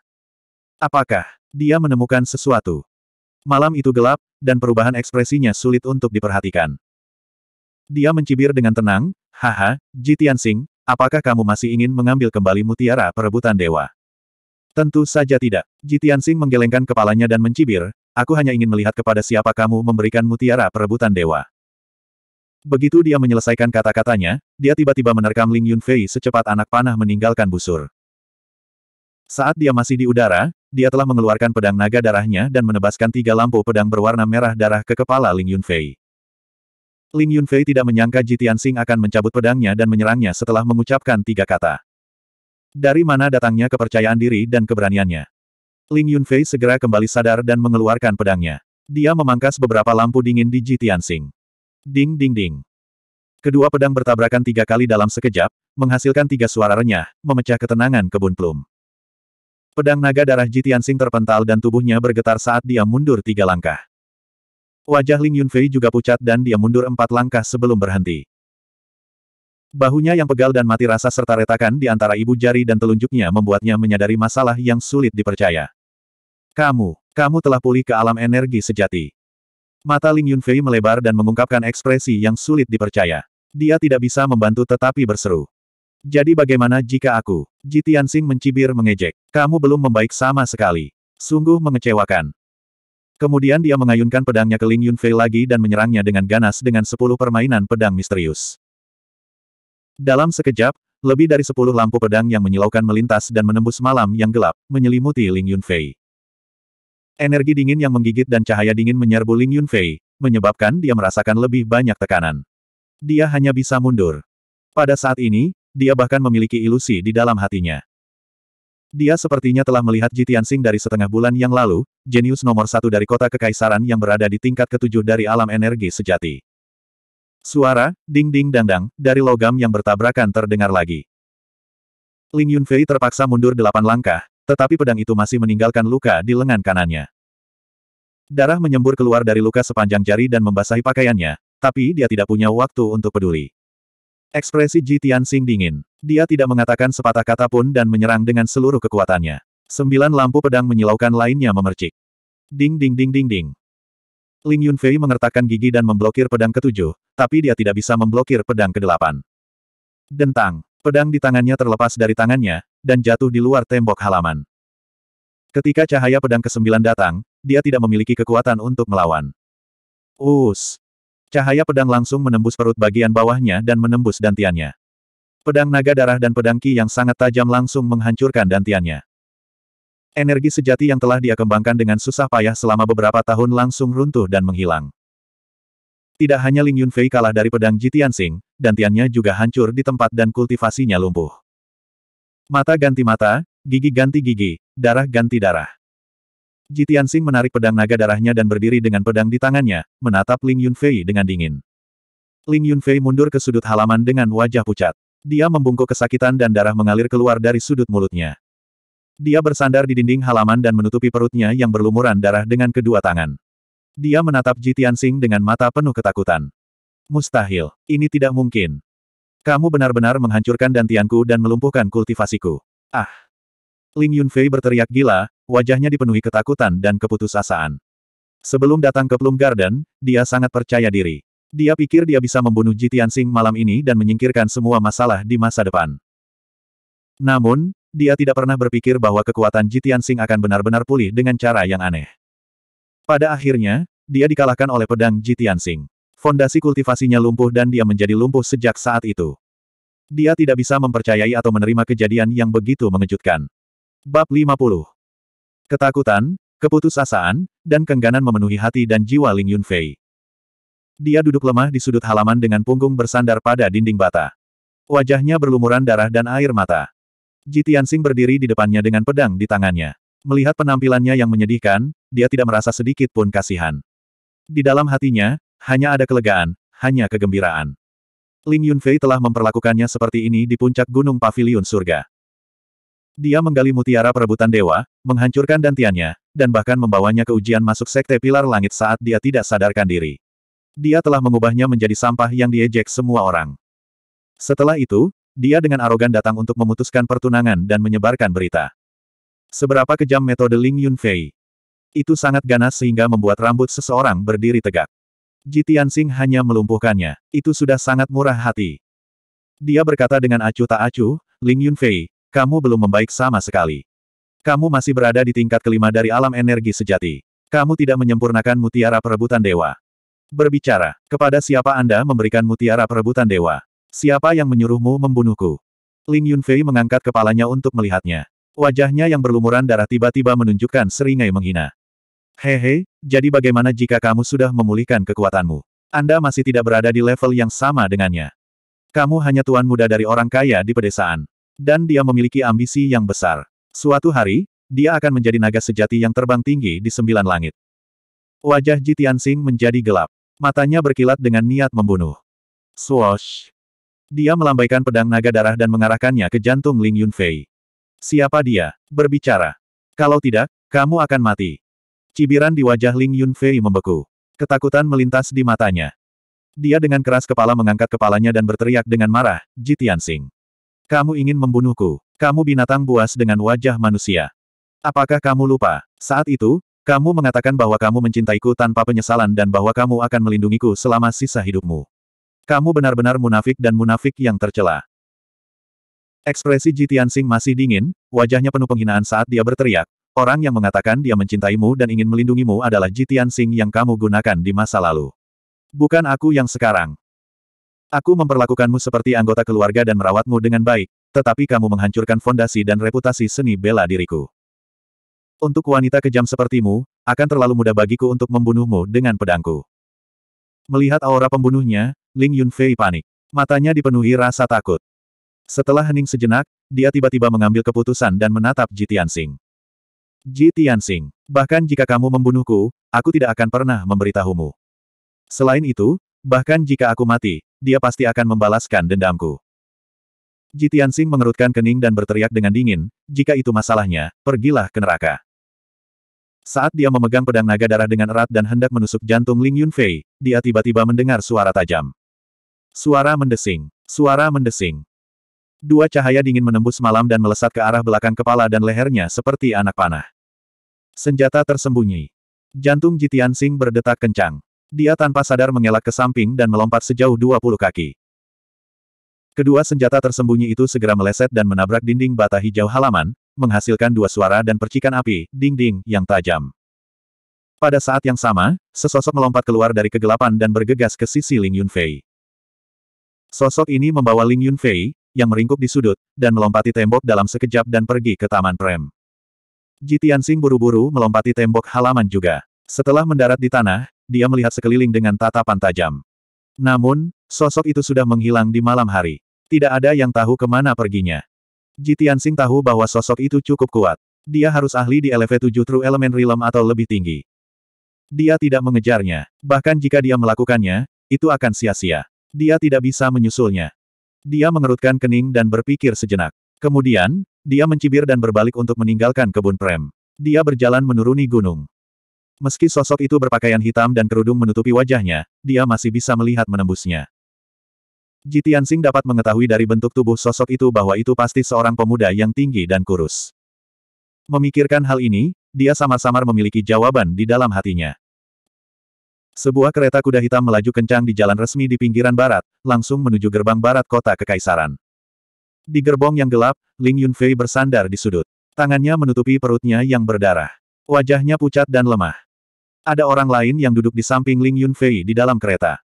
Apakah dia menemukan sesuatu? Malam itu gelap, dan perubahan ekspresinya sulit untuk diperhatikan. Dia mencibir dengan tenang, haha, Ji Tianxing, apakah kamu masih ingin mengambil kembali mutiara perebutan dewa? Tentu saja tidak. Ji Tianxing menggelengkan kepalanya dan mencibir, aku hanya ingin melihat kepada siapa kamu memberikan mutiara perebutan dewa. Begitu dia menyelesaikan kata-katanya, dia tiba-tiba menerkam Ling Yunfei secepat anak panah meninggalkan busur. Saat dia masih di udara, dia telah mengeluarkan pedang naga darahnya dan menebaskan tiga lampu pedang berwarna merah darah ke kepala Ling Yunfei. Lin Yunfei tidak menyangka Jitian Sing akan mencabut pedangnya dan menyerangnya setelah mengucapkan tiga kata. Dari mana datangnya kepercayaan diri dan keberaniannya? Lin Yunfei segera kembali sadar dan mengeluarkan pedangnya. Dia memangkas beberapa lampu dingin di Jitian Sing. Ding ding ding. Kedua pedang bertabrakan tiga kali dalam sekejap, menghasilkan tiga suara renyah, memecah ketenangan kebun plum. Pedang naga darah Jitian Sing terpental dan tubuhnya bergetar saat dia mundur tiga langkah. Wajah Ling Yunfei juga pucat dan dia mundur empat langkah sebelum berhenti. Bahunya yang pegal dan mati rasa serta retakan di antara ibu jari dan telunjuknya membuatnya menyadari masalah yang sulit dipercaya. Kamu, kamu telah pulih ke alam energi sejati. Mata Ling Yunfei melebar dan mengungkapkan ekspresi yang sulit dipercaya. Dia tidak bisa membantu tetapi berseru. Jadi bagaimana jika aku? Ji Tianxing mencibir mengejek. Kamu belum membaik sama sekali. Sungguh mengecewakan. Kemudian dia mengayunkan pedangnya ke Ling Yunfei lagi dan menyerangnya dengan ganas dengan sepuluh permainan pedang misterius. Dalam sekejap, lebih dari sepuluh lampu pedang yang menyilaukan melintas dan menembus malam yang gelap, menyelimuti Ling Yunfei. Energi dingin yang menggigit dan cahaya dingin menyerbu Ling Yunfei, menyebabkan dia merasakan lebih banyak tekanan. Dia hanya bisa mundur. Pada saat ini, dia bahkan memiliki ilusi di dalam hatinya. Dia sepertinya telah melihat Ji Sing dari setengah bulan yang lalu, jenius nomor satu dari kota kekaisaran yang berada di tingkat ketujuh dari alam energi sejati. Suara, ding-ding dandang, dari logam yang bertabrakan terdengar lagi. Ling Yunfei terpaksa mundur delapan langkah, tetapi pedang itu masih meninggalkan luka di lengan kanannya. Darah menyembur keluar dari luka sepanjang jari dan membasahi pakaiannya, tapi dia tidak punya waktu untuk peduli. Ekspresi Ji Sing dingin. Dia tidak mengatakan sepatah kata pun dan menyerang dengan seluruh kekuatannya. Sembilan lampu pedang menyilaukan lainnya memercik. Ding ding ding ding ding. Ling Yunfei mengertakkan gigi dan memblokir pedang ketujuh, tapi dia tidak bisa memblokir pedang kedelapan. Dentang, pedang di tangannya terlepas dari tangannya, dan jatuh di luar tembok halaman. Ketika cahaya pedang kesembilan datang, dia tidak memiliki kekuatan untuk melawan. Us! Cahaya pedang langsung menembus perut bagian bawahnya dan menembus dantiannya. Pedang naga darah dan pedang ki yang sangat tajam langsung menghancurkan dantiannya. Energi sejati yang telah dia kembangkan dengan susah payah selama beberapa tahun langsung runtuh dan menghilang. Tidak hanya Ling Yunfei kalah dari pedang Jitian Sing, dantiannya juga hancur di tempat dan kultivasinya lumpuh. Mata ganti mata, gigi ganti gigi, darah ganti darah. Jitian Sing menarik pedang naga darahnya dan berdiri dengan pedang di tangannya, menatap Ling Yunfei dengan dingin. Ling Yunfei mundur ke sudut halaman dengan wajah pucat. Dia membungkuk kesakitan dan darah mengalir keluar dari sudut mulutnya. Dia bersandar di dinding halaman dan menutupi perutnya yang berlumuran darah dengan kedua tangan. Dia menatap Ji Tianxing dengan mata penuh ketakutan. Mustahil. Ini tidak mungkin. Kamu benar-benar menghancurkan dantianku dan melumpuhkan kultivasiku. Ah! Ling Yunfei berteriak gila, wajahnya dipenuhi ketakutan dan keputusasaan. Sebelum datang ke Plum Garden, dia sangat percaya diri. Dia pikir dia bisa membunuh Jitian Sing malam ini dan menyingkirkan semua masalah di masa depan. Namun, dia tidak pernah berpikir bahwa kekuatan Jitian Sing akan benar-benar pulih dengan cara yang aneh. Pada akhirnya, dia dikalahkan oleh pedang Jitian Sing. Fondasi kultivasinya lumpuh dan dia menjadi lumpuh sejak saat itu. Dia tidak bisa mempercayai atau menerima kejadian yang begitu mengejutkan. Bab 50 Ketakutan, keputusasaan, dan kengganan memenuhi hati dan jiwa Ling Yunfei. Dia duduk lemah di sudut halaman dengan punggung bersandar pada dinding bata. Wajahnya berlumuran darah dan air mata. Ji Tianxing berdiri di depannya dengan pedang di tangannya. Melihat penampilannya yang menyedihkan, dia tidak merasa sedikit pun kasihan. Di dalam hatinya, hanya ada kelegaan, hanya kegembiraan. Ling Yunfei telah memperlakukannya seperti ini di puncak Gunung Paviliun Surga. Dia menggali mutiara perebutan dewa, menghancurkan dantiannya, dan bahkan membawanya ke ujian masuk sekte pilar langit saat dia tidak sadarkan diri. Dia telah mengubahnya menjadi sampah yang diejek semua orang. Setelah itu, dia dengan arogan datang untuk memutuskan pertunangan dan menyebarkan berita. Seberapa kejam metode Ling Yunfei. Itu sangat ganas sehingga membuat rambut seseorang berdiri tegak. Jitiansing hanya melumpuhkannya. Itu sudah sangat murah hati. Dia berkata dengan acuh tak acuh, Ling Yunfei, kamu belum membaik sama sekali. Kamu masih berada di tingkat kelima dari alam energi sejati. Kamu tidak menyempurnakan mutiara perebutan dewa berbicara, kepada siapa Anda memberikan mutiara perebutan dewa? Siapa yang menyuruhmu membunuhku? Ling Yunfei mengangkat kepalanya untuk melihatnya. Wajahnya yang berlumuran darah tiba-tiba menunjukkan seringai menghina. Hehe, jadi bagaimana jika kamu sudah memulihkan kekuatanmu? Anda masih tidak berada di level yang sama dengannya. Kamu hanya tuan muda dari orang kaya di pedesaan. Dan dia memiliki ambisi yang besar. Suatu hari, dia akan menjadi naga sejati yang terbang tinggi di sembilan langit. Wajah Ji Tianxing menjadi gelap. Matanya berkilat dengan niat membunuh. Swoosh! Dia melambaikan pedang naga darah dan mengarahkannya ke jantung Ling Yunfei. Siapa dia? Berbicara. Kalau tidak, kamu akan mati. Cibiran di wajah Ling Yunfei membeku. Ketakutan melintas di matanya. Dia dengan keras kepala mengangkat kepalanya dan berteriak dengan marah, Jitian Sing. Kamu ingin membunuhku. Kamu binatang buas dengan wajah manusia. Apakah kamu lupa? Saat itu, kamu mengatakan bahwa kamu mencintaiku tanpa penyesalan dan bahwa kamu akan melindungiku selama sisa hidupmu. Kamu benar-benar munafik dan munafik yang tercela. Ekspresi Ji Tianxing masih dingin, wajahnya penuh penghinaan saat dia berteriak. Orang yang mengatakan dia mencintaimu dan ingin melindungimu adalah Ji Tianxing yang kamu gunakan di masa lalu. Bukan aku yang sekarang. Aku memperlakukanmu seperti anggota keluarga dan merawatmu dengan baik, tetapi kamu menghancurkan fondasi dan reputasi seni bela diriku. Untuk wanita kejam sepertimu, akan terlalu mudah bagiku untuk membunuhmu dengan pedangku. Melihat aura pembunuhnya, Ling Yunfei panik. Matanya dipenuhi rasa takut. Setelah hening sejenak, dia tiba-tiba mengambil keputusan dan menatap Ji Tianxing. Ji Tianxing, bahkan jika kamu membunuhku, aku tidak akan pernah memberitahumu. Selain itu, bahkan jika aku mati, dia pasti akan membalaskan dendamku. Ji Tianxing mengerutkan kening dan berteriak dengan dingin, jika itu masalahnya, pergilah ke neraka. Saat dia memegang pedang naga darah dengan erat dan hendak menusuk jantung Ling Yunfei, dia tiba-tiba mendengar suara tajam. Suara mendesing. Suara mendesing. Dua cahaya dingin menembus malam dan melesat ke arah belakang kepala dan lehernya seperti anak panah. Senjata tersembunyi. Jantung Jitian Sing berdetak kencang. Dia tanpa sadar mengelak ke samping dan melompat sejauh 20 kaki. Kedua senjata tersembunyi itu segera meleset dan menabrak dinding bata hijau halaman, menghasilkan dua suara dan percikan api, dinding, yang tajam. Pada saat yang sama, sesosok melompat keluar dari kegelapan dan bergegas ke sisi Ling Yunfei. Sosok ini membawa Ling Yunfei, yang meringkuk di sudut, dan melompati tembok dalam sekejap dan pergi ke taman prem. Ji Tianxing buru-buru melompati tembok halaman juga. Setelah mendarat di tanah, dia melihat sekeliling dengan tatapan tajam. Namun, sosok itu sudah menghilang di malam hari. Tidak ada yang tahu kemana perginya. Jitian Sing tahu bahwa sosok itu cukup kuat. Dia harus ahli di LV7 True Element Realm atau lebih tinggi. Dia tidak mengejarnya. Bahkan jika dia melakukannya, itu akan sia-sia. Dia tidak bisa menyusulnya. Dia mengerutkan kening dan berpikir sejenak. Kemudian, dia mencibir dan berbalik untuk meninggalkan kebun prem. Dia berjalan menuruni gunung. Meski sosok itu berpakaian hitam dan kerudung menutupi wajahnya, dia masih bisa melihat menembusnya. Jitiansing dapat mengetahui dari bentuk tubuh sosok itu bahwa itu pasti seorang pemuda yang tinggi dan kurus. Memikirkan hal ini, dia samar-samar memiliki jawaban di dalam hatinya. Sebuah kereta kuda hitam melaju kencang di jalan resmi di pinggiran barat, langsung menuju gerbang barat kota Kekaisaran. Di gerbong yang gelap, Ling Yunfei bersandar di sudut. Tangannya menutupi perutnya yang berdarah. Wajahnya pucat dan lemah. Ada orang lain yang duduk di samping Ling Yunfei di dalam kereta.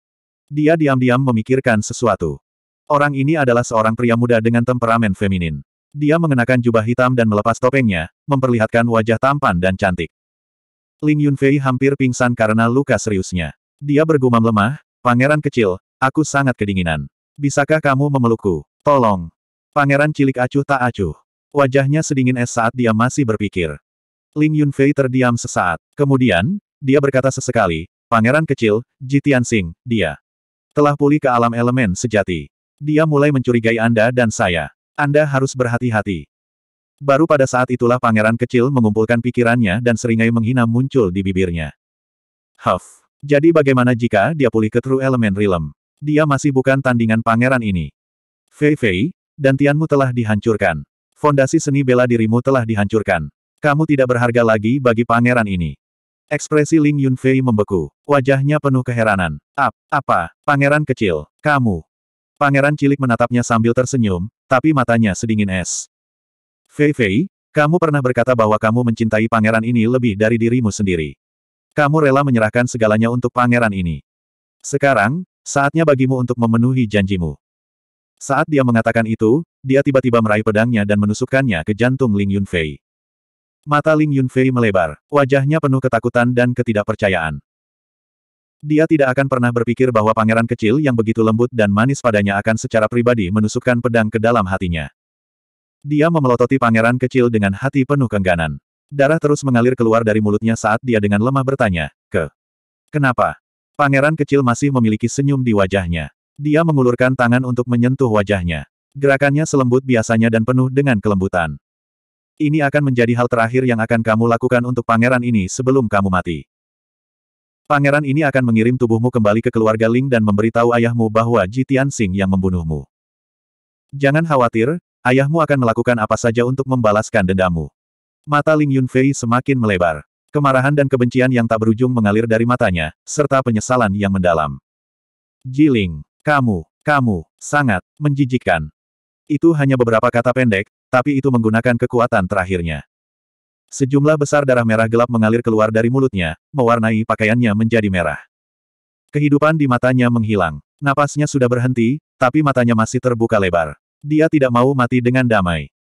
Dia diam-diam memikirkan sesuatu. Orang ini adalah seorang pria muda dengan temperamen feminin. Dia mengenakan jubah hitam dan melepas topengnya, memperlihatkan wajah tampan dan cantik. Ling Yunfei hampir pingsan karena luka seriusnya. Dia bergumam lemah, Pangeran kecil, aku sangat kedinginan. Bisakah kamu memelukku? Tolong. Pangeran cilik acuh tak acuh. Wajahnya sedingin es saat dia masih berpikir. Ling Yunfei terdiam sesaat. Kemudian, dia berkata sesekali, Pangeran kecil, Jitian Sing, dia telah pulih ke alam elemen sejati. Dia mulai mencurigai Anda dan saya. Anda harus berhati-hati. Baru pada saat itulah pangeran kecil mengumpulkan pikirannya dan seringai menghina muncul di bibirnya. Huff. Jadi bagaimana jika dia pulih ke True elemen Realm? Dia masih bukan tandingan pangeran ini. Fei Fei, dantianmu telah dihancurkan. Fondasi seni bela dirimu telah dihancurkan. Kamu tidak berharga lagi bagi pangeran ini. Ekspresi Ling Yunfei membeku. Wajahnya penuh keheranan. Ap, apa, pangeran kecil, kamu. Pangeran cilik menatapnya sambil tersenyum, tapi matanya sedingin es. Fei Fei, kamu pernah berkata bahwa kamu mencintai pangeran ini lebih dari dirimu sendiri. Kamu rela menyerahkan segalanya untuk pangeran ini. Sekarang, saatnya bagimu untuk memenuhi janjimu. Saat dia mengatakan itu, dia tiba-tiba meraih pedangnya dan menusukkannya ke jantung Ling Yunfei. Mata Ling Yunfei melebar, wajahnya penuh ketakutan dan ketidakpercayaan. Dia tidak akan pernah berpikir bahwa pangeran kecil yang begitu lembut dan manis padanya akan secara pribadi menusukkan pedang ke dalam hatinya. Dia memelototi pangeran kecil dengan hati penuh kengganan. Darah terus mengalir keluar dari mulutnya saat dia dengan lemah bertanya, ke? Kenapa? Pangeran kecil masih memiliki senyum di wajahnya. Dia mengulurkan tangan untuk menyentuh wajahnya. Gerakannya selembut biasanya dan penuh dengan kelembutan. Ini akan menjadi hal terakhir yang akan kamu lakukan untuk pangeran ini sebelum kamu mati. Pangeran ini akan mengirim tubuhmu kembali ke keluarga Ling dan memberitahu ayahmu bahwa Jitian Tianxing yang membunuhmu. Jangan khawatir, ayahmu akan melakukan apa saja untuk membalaskan dendammu. Mata Ling Yunfei semakin melebar. Kemarahan dan kebencian yang tak berujung mengalir dari matanya, serta penyesalan yang mendalam. Jiling, kamu, kamu, sangat, menjijikkan. Itu hanya beberapa kata pendek, tapi itu menggunakan kekuatan terakhirnya. Sejumlah besar darah merah gelap mengalir keluar dari mulutnya, mewarnai pakaiannya menjadi merah. Kehidupan di matanya menghilang. Napasnya sudah berhenti, tapi matanya masih terbuka lebar. Dia tidak mau mati dengan damai.